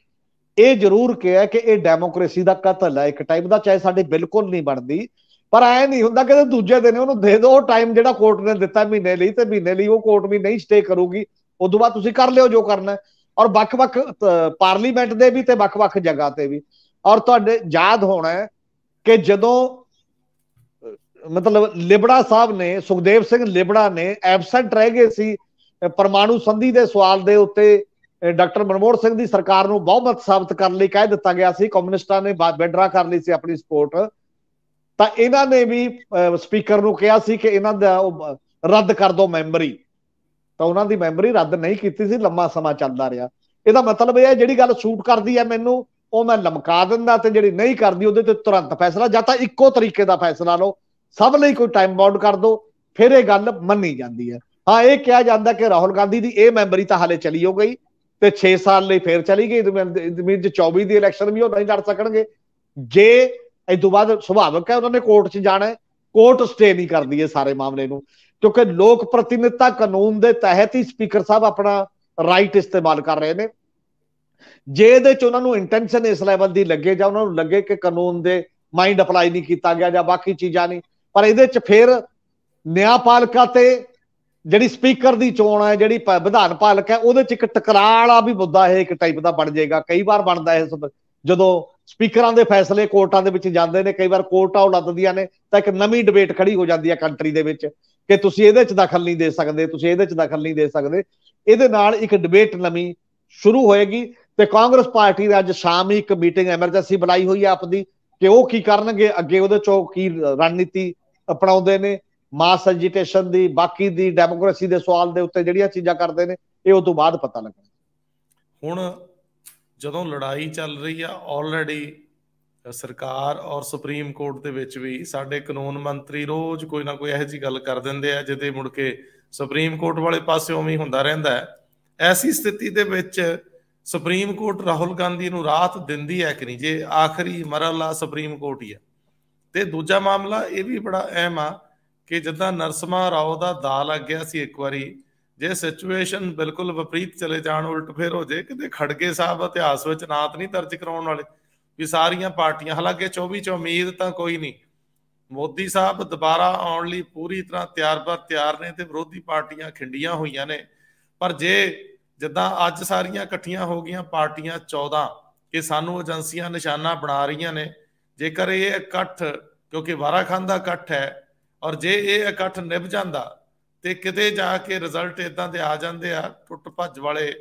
ਇਹ ਜ਼ਰੂਰ ਕਿਹਾ ਕਿ ਇਹ ਡੈਮੋਕ੍ਰੇਸੀ ਦਾ ਕਤਲ ਹੈ ਇੱਕ ਟਾਈਪ ਦਾ ਚਾਹੇ ਸਾਡੇ ਬਿਲਕੁਲ ਨਹੀਂ ਬਣਦੀ ਪਰ ਐ ਨਹੀਂ ਹੁੰਦਾ ਕਿ ਦੂਜੇ ਦਿਨ ਉਹਨੂੰ ਦੇ ਦਿਓ ਟਾਈਮ ਜਿਹੜਾ ਕੋਰਟ ਨੇ ਦਿੱਤਾ ਮਹੀਨੇ ਲਈ ਤੇ ਮਹੀਨੇ ਲਈ ਉਹ ਕੋਰਟ ਵੀ ਨਹੀਂ ਸਟੇ ਕਰੂਗੀ ਉਦੋਂ ਬਾਅਦ ਤੁਸੀਂ ਕਰ ਲਿਓ ਜੋ ਕਰਨਾ ਔਰ ਵੱਖ-ਵੱਖ ਪਾਰਲੀਮੈਂਟ ਦੇ ਵੀ ਤੇ ਵੱਖ-ਵੱਖ ਜਗ੍ਹਾ ਤੇ ਵੀ ਔਰ ਤੁਹਾਡੇ ਯਾਦ ਹੋਣਾ ਕਿ ਜਦੋਂ ਮਤਲਬ ਲਿਬੜਾ ਸਾਹਿਬ ਨੇ ਸੁਖਦੇਵ ਸਿੰਘ ਲਿਬੜਾ ਨੇ ਐਬਸੈਂਟ ਰਹਿ ਗਏ ਸੀ ਪਰਮਾਣੂ ਸੰਧੀ ਦੇ ਸਵਾਲ ਦੇ ਉੱਤੇ ਡਾਕਟਰ ਮਨਮੋਹਨ ਸਿੰਘ ਦੀ ਸਰਕਾਰ ਨੂੰ ਬਹੁਮਤ ਸਾਬਤ ਕਰਨ ਲਈ ਕਹਿ ਦਿੱਤਾ ਗਿਆ ਸੀ ਕਮਿਊਨਿਸਟਾਂ ਨੇ ਬੈਡਰਾ ਕਰ ਲਈ ਸੀ ਆਪਣੀ ਸਪੋਰਟ ਤਾਂ ਇਹਨਾਂ ਨੇ ਵੀ ਸਪੀਕਰ ਨੂੰ ਕਿਹਾ ਸੀ ਕਿ ਇਹਨਾਂ ਦਾ ਰੱਦ ਕਰ ਦਿਓ ਮੈਂਬਰੀ ਤਾਂ ਉਹਨਾਂ ਦੀ ਮੈਂਬਰੀ ਰੱਦ ਨਹੀਂ ਕੀਤੀ ਸੀ ਲੰਮਾ ਸਮਾਂ ਚੱਲਦਾ ਰਿਹਾ ਇਹਦਾ ਮਤਲਬ ਇਹ ਹੈ ਜਿਹੜੀ ਗੱਲ ਸੂਟ ਕਰਦੀ ਹੈ ਮੈਨੂੰ ਉਹ ਮੈਂ ਲਮਕਾ ਦਿੰਦਾ ਤੇ ਜਿਹੜੀ ਨਹੀਂ ਕਰਦੀ ਉਹਦੇ ਤੇ ਤੁਰੰਤ ਫੈਸਲਾ ਜਾਂ ਤਾਂ ਇੱਕੋ ਤਰੀਕੇ ਦਾ ਫੈਸਲਾ ਲਓ ਸਭ ਲਈ ਕੋਈ ਟਾਈਮ ਬਾਉਂਡ ਕਰ ਦੋ ਫਿਰ ਇਹ ਗੱਲ ਮੰਨੀ ਜਾਂਦੀ ਹੈ ਹਾਂ ਇਹ ਕਿਹਾ ਜਾਂਦਾ ਕਿ ਰਾਹੁਲ ਗਾਂਧੀ ਦੀ ਇਹ ਮੈਂਬਰੀ ਤਾਂ ਹਾਲੇ ਚਲੀ ਹੋ ਗਈ ਤੇ 6 ਸਾਲ ਲਈ ਫੇਰ ਚਲੀ ਗਈ ਚ 24 ਦੀ ਇਲੈਕਸ਼ਨ ਵੀ ਉਹ ਨਹੀਂ ਲੜ ਸਕਣਗੇ ਜੇ ਇਹ ਤੋਂ ਬਾਅਦ ਸੁਭਾਵਕ ਹੈ ਉਹਨਾਂ ਨੇ ਕੋਰਟ 'ਚ ਜਾਣਾ ਹੈ ਕੋਰਟ ਸਟੇ ਨਹੀਂ ਕਰਦੀ ਇਹ ਸਾਰੇ ਮਾਮਲੇ ਨੂੰ ਕਿਉਂਕਿ ਲੋਕ ਪ੍ਰਤੀਨਿਧਤਾ ਕਾਨੂੰਨ ਦੇ ਤਹਿਤ ਹੀ ਸਪੀਕਰ ਸਾਹਿਬ ਆਪਣਾ ਰਾਈਟ ਇਸਤੇਮਾਲ ਕਰ ਰਹੇ ਨੇ ਜੇ ਇਹਦੇ 'ਚ ਉਹਨਾਂ ਨੂੰ ਇੰਟੈਂਸ਼ਨ ਇਸ ਲੈਵਲ ਦੀ ਲੱਗੇ ਜਾਂ ਉਹਨਾਂ ਨੂੰ ਲੱਗੇ ਕਿ ਕਾਨੂੰਨ ਦੇ ਮਾਈਂਡ ਅਪਲਾਈ ਨਹੀਂ ਕੀਤਾ ਗਿਆ ਜਾਂ ਬਾਕੀ ਚੀਜ਼ਾਂ ਨਹੀਂ ਪਰ ਇਹਦੇ ਚ ਫਿਰ ਨਿਆਂਪਾਲਿਕਾ ਤੇ ਜਿਹੜੀ ਸਪੀਕਰ ਦੀ ਚੋਣ ਹੈ ਜਿਹੜੀ ਵਿਧਾਨ ਪਾਲਕ ਹੈ ਉਹਦੇ ਚ ਇੱਕ ਟਕਰਾਅ ਵਾਲਾ ਵੀ ਮੁੱਦਾ ਹੈ ਇੱਕ ਟਾਈਪ ਦਾ ਬਣ ਜਾਏਗਾ ਕਈ ਵਾਰ ਬਣਦਾ ਹੈ ਜਦੋਂ ਸਪੀਕਰਾਂ ਦੇ ਫੈਸਲੇ ਕੋਰਟਾਂ ਦੇ ਵਿੱਚ ਜਾਂਦੇ ਨੇ ਕਈ ਵਾਰ ਕੋਰਟਾਂ ਉਹ ਲੱਦਦੀਆਂ ਨੇ ਤਾਂ ਇੱਕ ਨਵੀਂ ਡਿਬੇਟ ਖੜੀ ਹੋ ਜਾਂਦੀ ਹੈ ਕੰਟਰੀ ਦੇ ਵਿੱਚ ਕਿ ਤੁਸੀਂ ਇਹਦੇ ਚ ਦਖਲ ਨਹੀਂ ਦੇ ਸਕਦੇ ਤੁਸੀਂ ਇਹਦੇ ਚ ਦਖਲ ਨਹੀਂ ਦੇ ਸਕਦੇ ਇਹਦੇ ਨਾਲ ਇੱਕ ਡਿਬੇਟ ਨਵੀਂ ਸ਼ੁਰੂ ਹੋਏਗੀ ਤੇ ਕਾਂਗਰਸ ਪਾਰਟੀ ਦਾ ਅੱਜ ਸ਼ਾਮ ਹੀ ਇੱਕ ਮੀਟਿੰਗ ਐਮਰਜੈਂਸੀ ਬੁਲਾਈ ਹੋਈ ਹੈ ਆਪਦੀ ਕਿ ਉਹ ਕੀ ਕਰਨਗੇ ਅੱਗੇ ਉਹਦੇ ਚੋਂ ਕੀ ਰਣਨੀਤੀ ਅਪਣਾਉਂਦੇ ਨੇ ਮਾਸ ਐਜੀਟੇਸ਼ਨ ਦੀ ਬਾਕੀ ਦੀ ਡੈਮੋਕ੍ਰੇਸੀ ਦੇ ਸਵਾਲ ਦੇ ਉੱਤੇ ਜਿਹੜੀਆਂ ਚੀਜ਼ਾਂ ਕਰਦੇ ਨੇ ਇਹ ਉਸ ਤੋਂ ਬਾਅਦ ਪਤਾ ਲੱਗਣਾ ਹੁਣ ਜਦੋਂ ਲੜਾਈ ਚੱਲ ਰਹੀ ਆ ਆਲਰੇਡੀ ਸਰਕਾਰ ਔਰ ਸੁਪਰੀਮ ਕੋਰਟ ਦੇ ਵਿੱਚ ਵੀ ਸਾਡੇ ਕਾਨੂੰਨ ਮੰਤਰੀ ਰੋਜ਼ ਕੋਈ ਨਾ ਕੋਈ ਇਹੋ ਜੀ ਗੱਲ ਕਰ ਦਿੰਦੇ ਆ ਜਿਹਦੇ ਮੁੜ ਕੇ ਸੁਪਰੀਮ ਕੋਰਟ ਵਾਲੇ ਪਾਸੇ ਉਵੇਂ ਹੁੰਦਾ ਰਹਿੰਦਾ ਐਸੀ ਸਥਿਤੀ ਦੇ ਵਿੱਚ ਸੁਪਰੀਮ ਕੋਰਟ ਰਾਹੁਲ ਗਾਂਧੀ ਨੂੰ ਰਾਤ ਦਿੰਦੀ ਹੈ ਕਿ ਨਹੀਂ ਜੇ ਆਖਰੀ ਮਰਲਾ ਸੁਪਰੀਮ ਕੋਰਟ ਹੀ ਆ ਤੇ ਦੂਜਾ ਮਾਮਲਾ ਇਹ ਵੀ ਬੜਾ ਅਹਿਮ ਆ ਕਿ ਜਦੋਂ ਨਰਸਮਾ ਰਾਓ ਦਾ ਦਾ ਲੱਗ ਗਿਆ ਸੀ ਇੱਕ ਵਾਰੀ ਜੇ ਸਿਚੁਏਸ਼ਨ ਬਿਲਕੁਲ ਵਿਪਰੀਤ ਚਲੇ ਜਾਣ ਉਲਟ ਫੇਰ ਹੋ ਜੇ ਕਿਤੇ ਖੜਗੇ ਸਾਹਿਬ ਇਤਿਹਾਸ ਵਿੱਚ ਤਾਂ ਨਹੀਂ ਦਰਜ ਕਰਾਉਣ ਵਾਲੇ ਵੀ ਸਾਰੀਆਂ ਪਾਰਟੀਆਂ ਹਾਲਾਂਕਿ 24 ਚ ਉਮੀਦ ਤਾਂ ਕੋਈ ਨਹੀਂ ਮੋਦੀ ਸਾਹਿਬ ਦੁਬਾਰਾ ਆਉਣ ਲਈ ਪੂਰੀ ਤਰ੍ਹਾਂ ਤਿਆਰ-ਬਰ ਤਿਆਰ ਨੇ ਤੇ ਵਿਰੋਧੀ ਪਾਰਟੀਆਂ ਖਿੰਡੀਆਂ ਹੋਈਆਂ ਨੇ ਪਰ ਜੇ ਜਿੱਦਾਂ ਅੱਜ ਸਾਰੀਆਂ ਇਕੱਠੀਆਂ ਹੋ ਗਈਆਂ ਪਾਰਟੀਆਂ 14 ਕਿ ਸਾਨੂੰ ਏਜੰਸੀਆਂ ਨਿਸ਼ਾਨਾ ਬਣਾ ਰਹੀਆਂ ਨੇ ਜੇਕਰ ਇਹ ਇਕੱਠ ਕਿਉਂਕਿ ਵਾਰਾ ਖਾਨ ਦਾ ਇਕੱਠ ਹੈ ਔਰ ਜੇ ਇਹ ਇਕੱਠ ਨਿਭ ਜਾਂਦਾ ਤੇ ਕਿਤੇ ਜਾ ਕੇ ਰਿਜ਼ਲਟ ਇਦਾਂ ਦੇ ਆ ਜਾਂਦੇ ਆ ਟੁੱਟ ਭੱਜ ਵਾਲੇ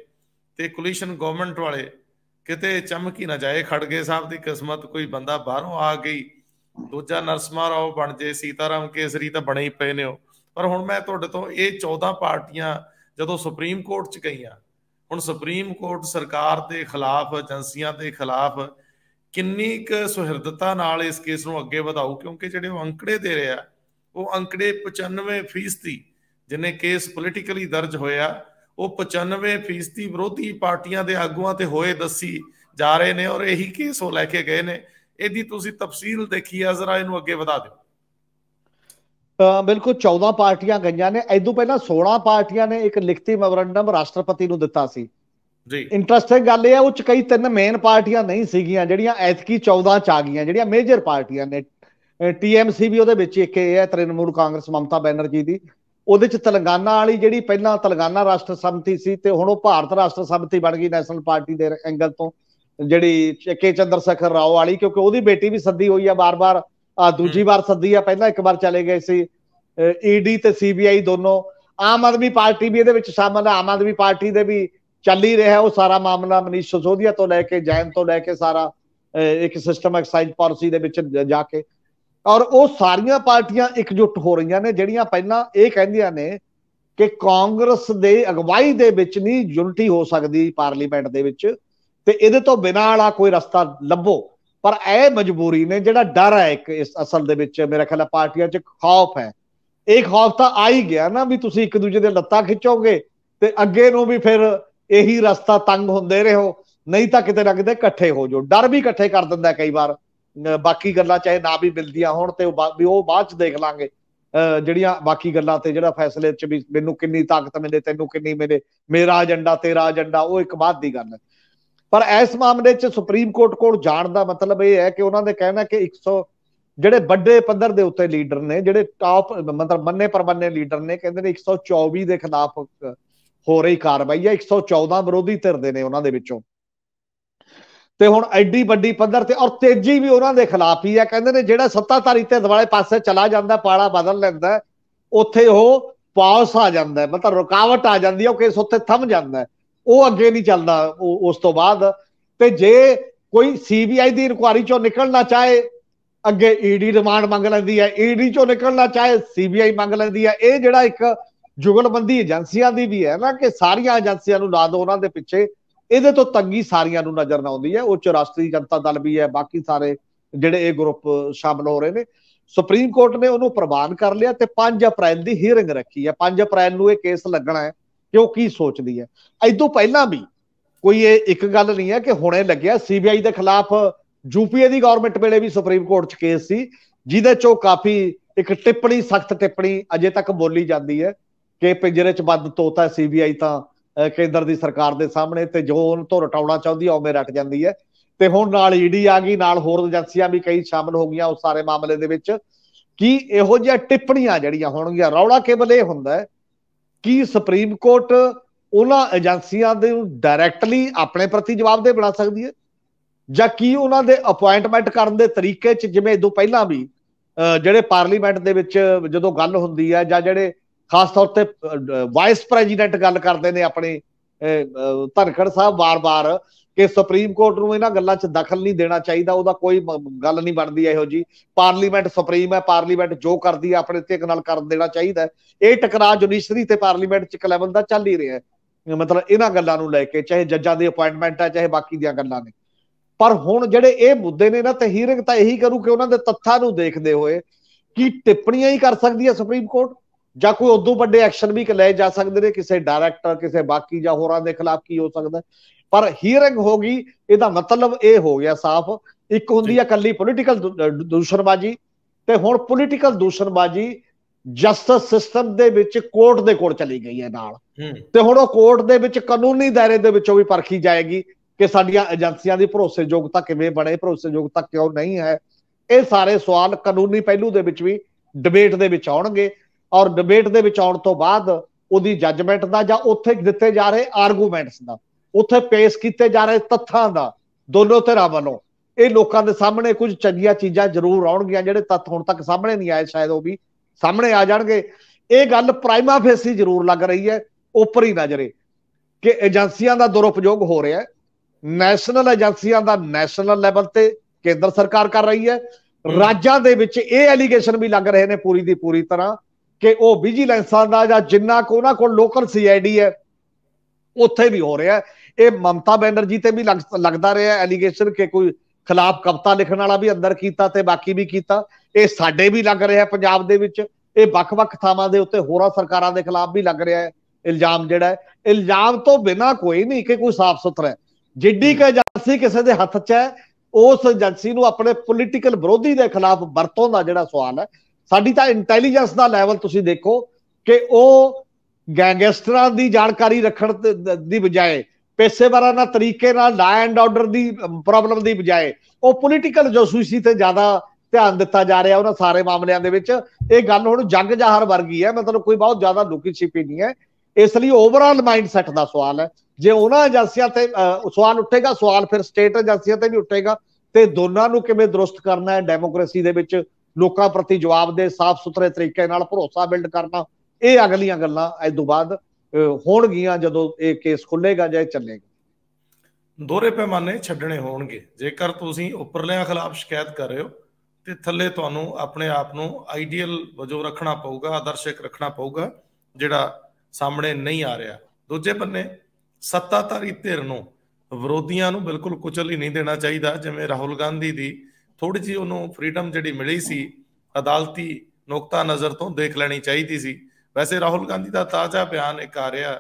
ਤੇ ਕੋਲੀਸ਼ਨ ਗਵਰਨਮੈਂਟ ਵਾਲੇ ਕਿਤੇ ਚਮਕੀ ਨਾ ਜਾਏ ਖੜਗੇ ਸਾਹਿਬ ਦੀ ਕਿਸਮਤ ਕੋਈ ਬੰਦਾ ਬਾਹਰੋਂ ਆ ਗਈ ਦੂਜਾ ਨਰਸਮਾ ਰਾਓ ਬਣ ਜੇ ਸੀਤਾਰਾਮ ਕੇਸਰੀ ਤਾਂ ਬਣੇ ਹੀ ਪਏ ਨੇ ਉਹ ਪਰ ਹੁਣ ਮੈਂ ਤੁਹਾਡੇ ਤੋਂ ਇਹ 14 ਪਾਰਟੀਆਂ ਜਦੋਂ ਸੁਪਰੀਮ ਕੋਰਟ 'ਚ ਗਈਆਂ ਹੁਣ ਸੁਪਰੀਮ ਕੋਰਟ ਸਰਕਾਰ ਦੇ ਖਿਲਾਫ ਏਜੰਸੀਆਂ ਦੇ ਖਿਲਾਫ ਕਿੰਨੀ ਕੁ ਸੁਹਿਰਦਤਾ ਨਾਲ ਇਸ ਕੇਸ ਨੂੰ ਅੱਗੇ ਵਧਾਓ ਕਿਉਂਕਿ ਜਿਹੜੇ ਉਹ ਅੰਕੜੇ ਦੇ ਰਿਹਾ ਉਹ ਅੰਕੜੇ 95% ਜਿਨੇ ਕੇਸ ਪੋਲੀਟੀਕਲੀ ਦਰਜ ਹੋਇਆ ਉਹ 95% ਵਿਰੋਧੀ ਪਾਰਟੀਆਂ ਦੇ ਆਗੂਆਂ ਤੇ ਹੋਏ ਦੱਸੀ ਜਾ ਰਹੇ ਨੇ ਔਰ ਇਹੀ ਕੇਸ ਉਹ ਲੈ ਕੇ ਗਏ ਨੇ ਇਹਦੀ ਤੁਸੀਂ ਤਫਸੀਲ ਦੇਖੀ ਆ ਜ਼ਰਾ ਇਹਨੂੰ ਅੱਗੇ ਵਧਾ ਦਿਓ ਬਿਲਕੁਲ 14 ਪਾਰਟੀਆਂ ਗਈਆਂ ਨੇ ਐਦੋਂ ਪਹਿਲਾਂ 16 ਪਾਰਟੀਆਂ ਨੇ ਇੱਕ ਲਿਖਤੀ ਮੈਮੋਰੰਡਮ ਰਾਸ਼ਟਰਪਤੀ ਨੂੰ ਦਿੱਤਾ ਸੀ ਜੀ ਇੰਟਰਸਟਿੰਗ ਗੱਲ ਇਹ ਆ ਉਹ ਚ ਕਈ ਤਿੰਨ ਮੇਨ ਪਾਰਟੀਆਂ ਨਹੀਂ ਸੀਗੀਆਂ ਜਿਹੜੀਆਂ ਐਤਕੀ 14 ਚ ਆ ਗਈਆਂ ਜਿਹੜੀਆਂ ਮੇਜਰ ਪਾਰਟੀਆਂ ਨੇ ਟੀਐਮਸੀ ਵੀ ਉਹਦੇ ਵਿੱਚ ਇੱਕ ਇਹ ਹੈ ਤ੍ਰਿਨਮੂਲ ਕਾਂਗਰਸ ਮਮਤਾ ਬੈਨਰਜੀ ਦੀ ਉਹਦੇ ਚ ਤਲੰਗਾਨਾ ਵਾਲੀ ਜਿਹੜੀ ਪਹਿਲਾਂ ਤਲੰਗਾਨਾ ਰਾਸ਼ਟਰ ਸਮਤੀ ਸੀ ਤੇ ਹੁਣ ਉਹ ਭਾਰਤ ਰਾਸ਼ਟਰ ਸਮਤੀ ਬਣ ਗਈ ਨੈਸ਼ਨਲ ਪਾਰਟੀ ਦੇ ਐਂਗਲ ਤੋਂ ਜਿਹੜੀ ਕੇ ਚੰਦਰ ਸਖਰ ਰਾਓ ਵਾਲੀ ਕਿਉਂਕਿ ਉਹਦੀ ਬੇਟੀ ਵੀ ਸੱਦੀ ਹੋਈ ਆ ਬਾਰ-ਬਾਰ ਆ ਦੂਜੀ ਵਾਰ ਸੱਦੀ ਆ ਪਹਿਲਾਂ ਇੱਕ ਵਾਰ ਚਲੇ ਗਏ ਸੀ ਈਡੀ e ਤੇ ਸੀਬੀਆਈ ਦੋਨੋਂ ਆਮ ਆਦਮੀ ਪਾਰਟੀ ਵੀ ਇਹਦੇ ਵਿੱਚ ਸ਼ਾਮਲ ਆ ਆਮ ਆਦਮੀ ਪਾਰਟੀ ਦੇ ਵੀ ਚੱਲ ਹੀ ਰਿਹਾ ਉਹ ਸਾਰਾ ਮਾਮਲਾ ਮਨੀਸ਼ ਸੋਧੀਆ ਤੋਂ ਲੈ ਕੇ ਜੈਨ ਤੋਂ ਲੈ ਕੇ ਸਾਰਾ ਇੱਕ ਸਿਸਟਮ ਐਕਸਾਈਜ਼ ਪਾਲਿਸੀ ਦੇ ਵਿੱਚ ਜਾ ਕੇ ਔਰ ਉਹ ਸਾਰੀਆਂ ਪਾਰਟੀਆਂ ਇਕਜੁੱਟ ਹੋ ਰਹੀਆਂ ਨੇ ਜਿਹੜੀਆਂ ਪਹਿਲਾਂ ਇਹ ਕਹਿੰਦੀਆਂ ਨੇ ਕਿ ਕਾਂਗਰਸ ਦੇ ਅਗਵਾਈ ਦੇ ਵਿੱਚ ਨਹੀਂ ਯੂਨਿਟੀ ਹੋ ਸਕਦੀ ਪਾਰਲੀਮੈਂਟ ਦੇ ਵਿੱਚ ਤੇ ਇਹਦੇ ਤੋਂ ਬਿਨਾਂ ਵਾਲਾ ਕੋਈ ਰਸਤਾ ਲੱਭੋ ਪਰ ਇਹ ਮਜਬੂਰੀ ਨੇ ਜਿਹੜਾ ਡਰ ਹੈ ਇੱਕ ਇਸ ਅਸਲ ਦੇ ਵਿੱਚ ਮੇਰਾ ਖਿਆਲ ਪਾਰਟੀਆਂ 'ਚ ਖੌਫ ਹੈ ਇੱਕ ਖੌਫ ਤਾਂ ਆ ਹੀ ਗਿਆ ਨਾ ਵੀ ਤੁਸੀਂ ਇੱਕ ਦੂਜੇ ਦੇ ਲੱਤਾਂ ਖਿੱਚੋਗੇ ਤੇ ਅੱਗੇ ਨੂੰ ਵੀ ਫਿਰ ਇਹੀ ਰਸਤਾ ਤੰਗ ਹੁੰਦੇ ਰਹੋ ਨਹੀਂ ਤਾਂ ਕਿਤੇ ਨਾ ਕਿਤੇ ਇਕੱਠੇ ਹੋ ਜੋ ਡਰ ਵੀ ਇਕੱਠੇ ਕਰ ਦਿੰਦਾ ਕਈ ਵਾਰ ਬਾਕੀ ਗੱਲਾਂ ਚਾਹੇ ਨਾ ਵੀ ਮਿਲਦੀਆਂ ਹੋਣ ਤੇ ਵੀ ਉਹ ਬਾਅਦ ਚ ਦੇਖ ਲਾਂਗੇ ਜਿਹੜੀਆਂ ਬਾਕੀ ਗੱਲਾਂ ਤੇ ਜਿਹੜਾ ਫੈਸਲੇ ਚ ਵੀ ਮੈਨੂੰ ਕਿੰਨੀ ਤਾਕਤ ਮਿਲੇ ਤੈਨੂੰ ਕਿੰਨੀ ਮਿਲੇ ਮੇਰਾ ਏਜੰਡਾ ਤੇਰਾ ਏਜੰਡਾ ਉਹ ਇੱਕ ਬਾਤ ਦੀ ਗੱਲ ਹੈ ਪਰ ਇਸ ਮਾਮਲੇ ਚ ਸੁਪਰੀਮ ਕੋਰਟ ਕੋਲ ਜਾਣ ਦਾ ਮਤਲਬ ਇਹ ਹੈ ਕਿ ਉਹਨਾਂ ਦੇ ਕਹਿਣਾ ਕਿ 100 ਜਿਹੜੇ ਵੱਡੇ ਪੱਧਰ ਦੇ ਉੱਤੇ ਲੀਡਰ ਨੇ ਜਿਹੜੇ ਟਾਪ ਮਤਲਬ ਮੰਨੇ ਪਰਮੰਨੇ ਲੀਡਰ ਨੇ ਕਹਿੰਦੇ ਨੇ 124 ਦੇ ਖਿਲਾਫ ਹੋ ਰਹੀ ਕਾਰਵਾਈ ਹੈ 114 ਵਿਰੋਧੀ ਧਿਰ ਦੇ ਨੇ ਉਹਨਾਂ ਦੇ ਵਿੱਚੋਂ ਤੇ ਹੁਣ ਐਡੀ ਵੱਡੀ ਪੱਧਰ ਤੇ ਔਰ ਤੇਜ਼ੀ ਵੀ ਉਹਨਾਂ ਦੇ ਖਿਲਾਫ ਹੀ ਹੈ ਕਹਿੰਦੇ ਨੇ ਜਿਹੜਾ ਸੱਤਾਧਾਰੀ ਤੇ ਦਵਾਲੇ ਪਾਸੇ ਚਲਾ ਜਾਂਦਾ ਪਾਲਾ ਬਦਲ ਲੈਂਦਾ ਉੱਥੇ ਉਹ ਪਾਸ ਆ ਜਾਂਦਾ ਮਤਲਬ ਰੁਕਾਵਟ ਆ ਜਾਂਦੀ ਹੈ ਉਹ ਕਿਸ ਉੱਤੇ ਥੰਮ ਜਾਂਦਾ ਉਹ ਅੱਗੇ ਨਹੀਂ ਚੱਲਦਾ ਉਸ ਤੋਂ ਬਾਅਦ ਤੇ ਜੇ ਕੋਈ ਸੀਬੀਆਈ ਦੀ ਇਨਕੁਆਰੀ ਚੋਂ ਨਿਕਲਣਾ ਚਾਹੇ ਅੱਗੇ ਈਡੀ ਰਿਮਾਂਡ ਮੰਗ ਲੈਂਦੀ ਹੈ ਈਡੀ ਚੋਂ ਨਿਕਲਣਾ ਚਾਹੇ ਸੀਬੀਆਈ ਮੰਗ ਲੈਂਦੀ ਹੈ ਇਹ ਜਿਹੜਾ ਇੱਕ ਜੁਗਲਬੰਦੀ ਏਜੰਸੀਆਂ ਦੀ ਵੀ ਹੈ ਨਾ ਕਿ ਸਾਰੀਆਂ ਏਜੰਸੀਆਂ ਨੂੰ ਲਾ ਦੋ ਉਹਨਾਂ ਦੇ ਪਿੱਛੇ ਇਹਦੇ ਤੋਂ ਤੰਗੀ ਸਾਰੀਆਂ ਨੂੰ ਨਜ਼ਰ ਨਾ ਆਉਂਦੀ ਹੈ ਉੱਚ ਰਾਸ਼ਟਰੀ ਜਨਤਾ ਦਲ ਵੀ ਹੈ ਬਾਕੀ ਸਾਰੇ ਜਿਹੜੇ ਇਹ ਗਰੁੱਪ ਸ਼ਾਮਲ ਹੋ ਰਹੇ ਨੇ ਸੁਪਰੀਮ ਕੋਰਟ ਨੇ ਉਹਨੂੰ ਪ੍ਰਵਾਨ ਕਰ ਲਿਆ ਤੇ 5 ਅਪ੍ਰੈਲ ਦੀ ਹੀਅਰਿੰਗ ਰੱਖੀ ਹੈ 5 ਅਪ੍ਰੈਲ ਨੂੰ ਇਹ ਕੇਸ ਲੱਗਣਾ ਹੈ ਕਿ ਉਹ ਕੀ ਸੋਚਦੀ ਹੈ ਐਦੋਂ ਪਹਿਲਾਂ ਵੀ ਕੋਈ ਇਹ ਇੱਕ ਗੱਲ ਨਹੀਂ ਹੈ ਕਿ ਹੁਣੇ ਲੱਗਿਆ ਸੀਬੀਆਈ ਦੇ ਖਿਲਾਫ ਯੂਪੀਏ ਦੀ ਗਵਰਨਮੈਂਟ ਵੇਲੇ ਵੀ ਸੁਪਰੀਮ ਕੋਰਟ 'ਚ ਕੇਸ ਸੀ ਜਿਹਦੇ 'ਚੋਂ ਕਾਫੀ ਇੱਕ ਟਿੱਪਣੀ ਸਖਤ ਟਿੱਪਣੀ ਅਜੇ ਤੱਕ ਬੋਲੀ ਜਾਂਦੀ ਹੈ ਕਿ ਪਿੰਜਰੇ 'ਚ ਬੰਦ ਤੋਤਾ ਸੀਬੀਆਈ ਤਾਂ ਕੇਂਦਰ ਦੀ ਸਰਕਾਰ ਦੇ ਸਾਹਮਣੇ ਤੇ ਜੋ ਉਹਨੂੰ ਤੋਂ ਰਟਾਉਣਾ ਚਾਹੁੰਦੀ ਆ ਉਵੇਂ ਰਟ ਜਾਂਦੀ ਹੈ ਤੇ ਹੁਣ ਨਾਲ ਈਡੀ e ਆ ਗਈ ਨਾਲ ਹੋਰ ਏਜੰਸੀਆਂ ਵੀ ਕਈ ਸ਼ਾਮਲ ਹੋ ਗਈਆਂ ਉਸ ਸਾਰੇ ਮਾਮਲੇ ਦੇ ਵਿੱਚ ਕੀ ਇਹੋ ਜਿਹੀਆਂ ਟਿੱਪਣੀਆਂ ਜਿਹੜੀਆਂ ਹੋਣਗੀਆਂ ਰੌਲਾ ਕੇਵਲ ਇਹ ਹੁੰਦਾ ਹੈ ਕਿ ਸੁਪਰੀਮ ਕੋਰਟ ਉਹਨਾਂ ਏਜੰਸੀਆਂ ਦੇ ਨੂੰ ਡਾਇਰੈਕਟਲੀ ਆਪਣੇ ਪ੍ਰਤੀ ਜਵਾਬਦੇਹ ਬਣਾ ਸਕਦੀ ਹੈ ਜਾਂ ਕੀ ਉਹਨਾਂ ਦੇ ਅਪਾਇੰਟਮੈਂਟ ਕਰਨ ਦੇ ਤਰੀਕੇ 'ਚ ਜਿਵੇਂ ਇਦੋਂ ਪਹਿਲਾਂ ਵੀ ਜਿਹੜੇ ਪਾਰਲੀਮੈਂਟ ਦੇ ਵਿੱਚ ਜਦੋਂ ਗੱਲ ਹੁੰਦੀ ਹੈ ਜਾਂ ਜਿਹੜੇ ਖਾਸ ਤੌਰ ਤੇ ਵਾਈਸ ਪ੍ਰੈਜ਼ੀਡੈਂਟ ਗੱਲ ਕਰਦੇ ਨੇ ਆਪਣੇ ਧਨਖੜ ਸਾਹਿਬ ਵਾਰ-ਵਾਰ ਕਿ ਸੁਪਰੀਮ ਕੋਰਟ ਨੂੰ ਇਹਨਾਂ ਗੱਲਾਂ 'ਚ ਦਖਲ ਨਹੀਂ ਦੇਣਾ ਚਾਹੀਦਾ ਉਹਦਾ ਕੋਈ ਗੱਲ ਨਹੀਂ ਬਣਦੀ ਇਹੋ ਜੀ ਪਾਰਲੀਮੈਂਟ ਸੁਪਰੀਮ ਹੈ ਪਾਰਲੀਮੈਂਟ ਜੋ ਕਰਦੀ ਹੈ ਆਪਣੇ ਤੇ ਇੱਕ ਨਾਲ ਕਰ ਦੇਣਾ ਚਾਹੀਦਾ ਇਹ ਟਕਰਾਅ ਜੁਡੀਸ਼ਰੀ ਤੇ ਪਾਰਲੀਮੈਂਟ 'ਚ ਲੈਵਲ ਦਾ ਚੱਲ ਹੀ ਰਿਹਾ ਹੈ ਮਤਲਬ ਇਹਨਾਂ ਗੱਲਾਂ ਨੂੰ ਲੈ ਕੇ ਚਾਹੇ ਜੱਜਾਂ ਦੀ ਅਪਾਇੰਟਮੈਂਟ ਹੈ ਚਾਹੇ ਬਾਕੀ ਦੀਆਂ ਗੱਲਾਂ ਨੇ ਪਰ ਹੁਣ ਜਿਹੜੇ ਇਹ ਮੁੱਦੇ ਨੇ ਨਾ ਤੇ ਹੀਰਿੰਗ ਤਾਂ ਇਹੀ ਕਰੂ ਕਿ ਉਹਨਾਂ ਦੇ ਤੱਥਾਂ ਨੂੰ ਦੇਖਦੇ ਹੋਏ ਕਿ ਟਿੱਪਣੀਆਂ ਹੀ ਕਰ ਸਕਦੀ ਹੈ ਸੁਪਰੀਮ ਕੋਰਟ ਜਾਂ ਕੋਈ ਉਦੋਂ ਵੱਡੇ ਐਕਸ਼ਨ ਵੀ ਲੈ ਜਾ ਸਕਦੇ ਨੇ ਕਿਸੇ ਡਾਇਰੈਕਟਰ ਕਿਸੇ ਬਾਕੀ ਜਾਂ ਹੋਰਾਂ ਦੇ ਖਿਲਾਫ ਕੀ ਹੋ ਸਕਦਾ ਪਰ ਹੀਅਰਿੰਗ ਹੋ ਗਈ ਇਹਦਾ ਮਤਲਬ ਇਹ ਹੋ ਗਿਆ ਸਾਫ਼ ਇੱਕ ਹੁੰਦੀ ਹੈ ਕੱਲੀ ਪੋਲੀਟੀਕਲ ਦੂਸ਼ਣਬਾਜੀ ਤੇ ਹੁਣ ਪੋਲੀਟੀਕਲ ਦੂਸ਼ਣਬਾਜੀ ਜਸਟਿਸ ਸਿਸਟਮ ਦੇ ਵਿੱਚ ਕੋਰਟ ਦੇ ਕੋਲ ਚਲੀ ਗਈ ਹੈ ਨਾਲ ਤੇ ਹੁਣ ਉਹ ਕੋਰਟ ਦੇ ਵਿੱਚ ਕਾਨੂੰਨੀ ਦਾਇਰੇ ਦੇ ਵਿੱਚੋਂ ਵੀ ਪਰਖੀ ਜਾਏਗੀ ਕਿ ਸਾਡੀਆਂ ਏਜੰਸੀਆਂ ਦੀ ਭਰੋਸੇਯੋਗਤਾ ਕਿਵੇਂ ਬਣੇ ਭਰੋਸੇਯੋਗਤਾ ਕਿਉਂ ਨਹੀਂ ਹੈ ਇਹ ਸਾਰੇ ਸਵਾਲ ਕਾਨੂੰਨੀ ਪਹਿਲੂ ਦੇ ਵਿੱਚ ਵੀ ਡਿਬੇਟ ਦੇ ਵਿੱਚ ਆਉਣਗੇ ਔਰ ਡਿਬੇਟ ਦੇ ਵਿੱਚ ਆਉਣ ਤੋਂ ਬਾਅਦ ਉਹਦੀ ਜੱਜਮੈਂਟ ਦਾ ਜਾਂ ਉੱਥੇ ਦਿੱਤੇ ਜਾ ਰਹੇ ਆਰਗੂਮੈਂਟਸ ਦਾ ਉੱਥੇ ਪੇਸ਼ ਕੀਤੇ ਜਾ ਰਹੇ ਤੱਥਾਂ ਦਾ ਦੋਨੋਂ ਧਿਰਾਂ ਵੱਲੋਂ ਇਹ ਲੋਕਾਂ ਦੇ ਸਾਹਮਣੇ ਕੁਝ ਚੰਗੀਆਂ ਚੀਜ਼ਾਂ ਜ਼ਰੂਰ ਆਉਣਗੀਆਂ ਜਿਹੜੇ ਤੱਥ ਹੁਣ ਤੱਕ ਸਾਹਮਣੇ ਨਹੀਂ ਆਏ ਸ਼ਾਇਦ ਉਹ ਵੀ ਸਾਹਮਣੇ ਆ ਜਾਣਗੇ ਇਹ ਗੱਲ ਪ੍ਰਾਈਮਾ ਫੇਸੀ ਜ਼ਰੂਰ ਲੱਗ ਰਹੀ ਹੈ ਹੀ ਨਜ਼ਰੇ ਕਿ ਏਜੰਸੀਆਂ ਦਾ ਦੁਰਉਪਯੋਗ ਹੋ ਰਿਹਾ ਹੈ ਨੈਸ਼ਨਲ ਏਜੰਸੀਆਂ ਦਾ ਨੈਸ਼ਨਲ ਲੈਵਲ ਤੇ ਕੇਂਦਰ ਸਰਕਾਰ ਕਰ ਰਹੀ ਹੈ ਰਾਜਾਂ ਦੇ ਵਿੱਚ ਇਹ ਐਲੀਗੇਸ਼ਨ ਵੀ ਲੱਗ ਰਹੇ ਨੇ ਪੂਰੀ ਦੀ ਪੂਰੀ ਤਰ੍ਹਾਂ ਕਿ ਉਹ ਵਿਜੀਲੈਂਸ ਦਾ ਜਾਂ ਜਿੰਨਾ ਕੋ ਉਹਨਾਂ ਕੋਲ ਲੋਕਲ ਸੀਆਈਡੀ ਹੈ ਉੱਥੇ ਵੀ ਹੋ ਰਿਹਾ ਇਹ ਮਮਤਾ ਬੈਨਰਜੀ ਤੇ ਵੀ ਲੱਗਦਾ ਰਿਹਾ ਐਲੀਗੇਸ਼ਨ ਕਿ ਕੋਈ ਖਿਲਾਫ ਕਵਤਾ ਲਿਖਣ ਵਾਲਾ ਵੀ ਅੰਦਰ ਕੀਤਾ ਤੇ ਬਾਕੀ ਵੀ ਕੀਤਾ ਇਹ ਸਾਡੇ ਵੀ ਲੱਗ ਰਿਹਾ ਪੰਜਾਬ ਦੇ ਵਿੱਚ ਇਹ ਵੱਖ-ਵੱਖ ਥਾਵਾਂ ਦੇ ਉੱਤੇ ਹੋਰਾਂ ਸਰਕਾਰਾਂ ਦੇ ਖਿਲਾਫ ਵੀ ਲੱਗ ਰਿਹਾ ਹੈ ਇਲਜ਼ਾਮ ਜਿਹੜਾ ਹੈ ਇਲਜ਼ਾਮ ਤੋਂ ਬਿਨਾ ਕੋਈ ਨਹੀਂ ਕਿ ਕੋਈ ਸਾਫ਼ ਸੁਥਰਾ ਹੈ ਜਿੱਡੀ ਕਿ ਏਜੰਸੀ ਕਿਸੇ ਦੇ ਹੱਥ 'ਚ ਹੈ ਉਸ ਏਜੰਸੀ ਨੂੰ ਆਪਣੇ ਪੋਲੀਟੀਕਲ ਵਿਰੋਧੀ ਦੇ ਖਿਲਾਫ ਵਰਤੋਂ ਦਾ ਜਿਹੜਾ ਸਵਾਲ ਹੈ ਸਾਡੀ ਤਾਂ ਇੰਟੈਲੀਜੈਂਸ ਦਾ ਲੈਵਲ ਤੁਸੀਂ ਦੇਖੋ ਕਿ ਉਹ ਗੈਂਗਸਟਰਾਂ ਦੀ ਜਾਣਕਾਰੀ ਰੱਖਣ ਦੀ ਬਜਾਏ ਪੇਸ਼ੇਵਰਾਨਾ ਤਰੀਕੇ ਨਾਲ ਲਾ ਐਂਡ ਆਰਡਰ ਦੀ ਪ੍ਰੋਬਲਮ ਦੀ ਬਜਾਏ ਉਹ ਪੋਲੀਟੀਕਲ ਜਸੂਸੀ ਤੇ ਜ਼ਿਆਦਾ ਧਿਆਨ ਦਿੱਤਾ ਜਾ ਰਿਹਾ ਉਹਨਾਂ ਸਾਰੇ ਮਾਮਲਿਆਂ ਦੇ ਵਿੱਚ ਇਹ ਗੱਲ ਹੁਣ ਜੰਗ ਜਹਾਰ ਵਰਗੀ ਹੈ ਮਤਲਬ ਕੋਈ ਬਹੁਤ ਜ਼ਿਆਦਾ ਲੁਕੀ ਛਿਪੀ ਨਹੀਂ ਹੈ ਇਸ ਲਈ ਓਵਰਆਲ ਮਾਈਂਡ ਸੈਟ ਦਾ ਸਵਾਲ ਹੈ ਜੇ ਉਹਨਾਂ ਏਜੰਸੀਆਂ ਤੇ ਸਵਾਲ ਉੱਠੇਗਾ ਸਵਾਲ ਫਿਰ ਸਟੇਟ ਏਜੰਸੀਆਂ ਤੇ ਵੀ ਉੱਠੇਗਾ ਤੇ ਦੋਨਾਂ ਨੂੰ ਕਿਵੇਂ ਦਰਸਤ ਕਰਨਾ ਹੈ ਡੈਮੋਕ੍ਰੇਸੀ ਦੇ ਵਿੱਚ ਲੋਕਾਂ ਪ੍ਰਤੀ ਜਵਾਬ ਦੇ ਸਾਫ਼ ਸੁਥਰੇ ਤਰੀਕੇ ਨਾਲ ਭਰੋਸਾ ਬਿਲਡ ਕਰਨਾ ਇਹ ਅਗਲੀਆਂ ਗੱਲਾਂ ਇਸ ਤੋਂ ਬਾਅਦ ਹੋਣਗੀਆਂ ਜਦੋਂ ਇਹ ਕੇਸ ਖੁੱਲੇਗਾ ਜਾਂ ਚੱਲੇਗਾ ਦੋਰੇ ਪੈਮਾਨੇ ਛੱਡਣੇ ਹੋਣਗੇ ਜੇਕਰ ਤੁਸੀਂ ਉੱਪਰਲਿਆਂ ਖਿਲਾਫ ਸ਼ਿਕਾਇਤ ਕਰ ਰਹੇ ਹੋ ਤੇ ਥੱਲੇ ਤੁਹਾਨੂੰ ਆਪਣੇ ਆਪ ਨੂੰ ਆਈਡੀਅਲ ਵਜੋਂ ਰੱਖਣਾ ਪਊਗਾ ਆਦਰਸ਼ਕ ਰੱਖਣਾ ਪਊਗਾ ਜਿਹੜਾ ਸਾਹਮਣੇ ਨਹੀਂ ਆ ਰਿਹਾ ਦੂਜੇ ਬੰਨੇ ਸੱਤਾਧਾਰੀ ਧਿਰ ਨੂੰ ਵਿਰੋਧੀਆਂ ਨੂੰ ਬਿਲਕੁਲ ਕੁਚਲ ਹੀ ਨਹੀਂ ਦੇਣਾ ਚਾਹੀਦਾ ਜਿਵੇਂ ਰਾਹੁਲ ਗਾਂਧੀ ਦੀ ਥੋੜੀ ਜੀ ਉਹਨੂੰ ਫ੍ਰੀडम ਜਿਹੜੀ ਮਿਲੀ ਸੀ ਅਦਾਲਤੀ ਨੁਕਤਾ ਨਜ਼ਰ ਤੋਂ ਦੇਖ ਲੈਣੀ ਚਾਹੀਦੀ ਸੀ ਵੈਸੇ ਰਾਹੁਲ ਗਾਂਧੀ ਦਾ ਤਾਜ਼ਾ ਬਿਆਨ ਇੱਕ ਆ ਰਿਹਾ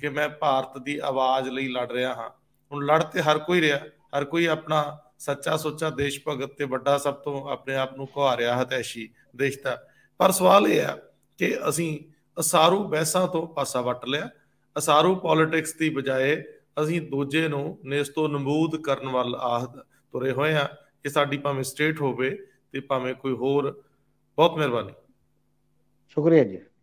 ਕਿ ਮੈਂ ਭਾਰਤ ਦੀ ਆਵਾਜ਼ ਲਈ ਲੜ ਰਿਹਾ ਹਾਂ ਹੁਣ ਲੜ ਤੇ ਹਰ ਕੋਈ ਰਿਹਾ ਹਰ ਕੋਈ ਆਪਣਾ ਸੱਚਾ ਸੋਚਾ ਦੇਸ਼ ਭਗਤ ਤੇ ਵੱਡਾ ਸਭ ਤੋਂ ਆਪਣੇ ਆਪ ਨੂੰ ਕੁਹਾ ਰਿਹਾ ਹਤੈਸ਼ੀ ਦੇਸ਼ ਦਾ ਪਰ ਸਵਾਲ ਇਹ ਆ ਕਿ ਅਸੀਂ ਅਸਾਰੂ ਬੈਸਾਂ ਤੋਂ ਪਾਸਾ ਵੱਟ ਲਿਆ ਅਸਾਰੂ ਪੋਲਿਟਿਕਸ ਦੀ ਬਜਾਏ ਅਸੀਂ ਦੂਜੇ ਨੂੰ ਨੇਸਤੋ ਨਮੂਦ ਕਰਨ ਵੱਲ ਆਹ ਤੁਰੇ ਹੋਏ ਆ ਕਿ ਸਾਡੀ ਭਾਵੇਂ ਸਟੇਟ ਹੋਵੇ ਤੇ ਭਾਵੇਂ ਕੋਈ ਹੋਰ ਬਹੁਤ ਮਿਹਰਬਾਨੀ ਸ਼ੁਕਰੀਆ ਜੀ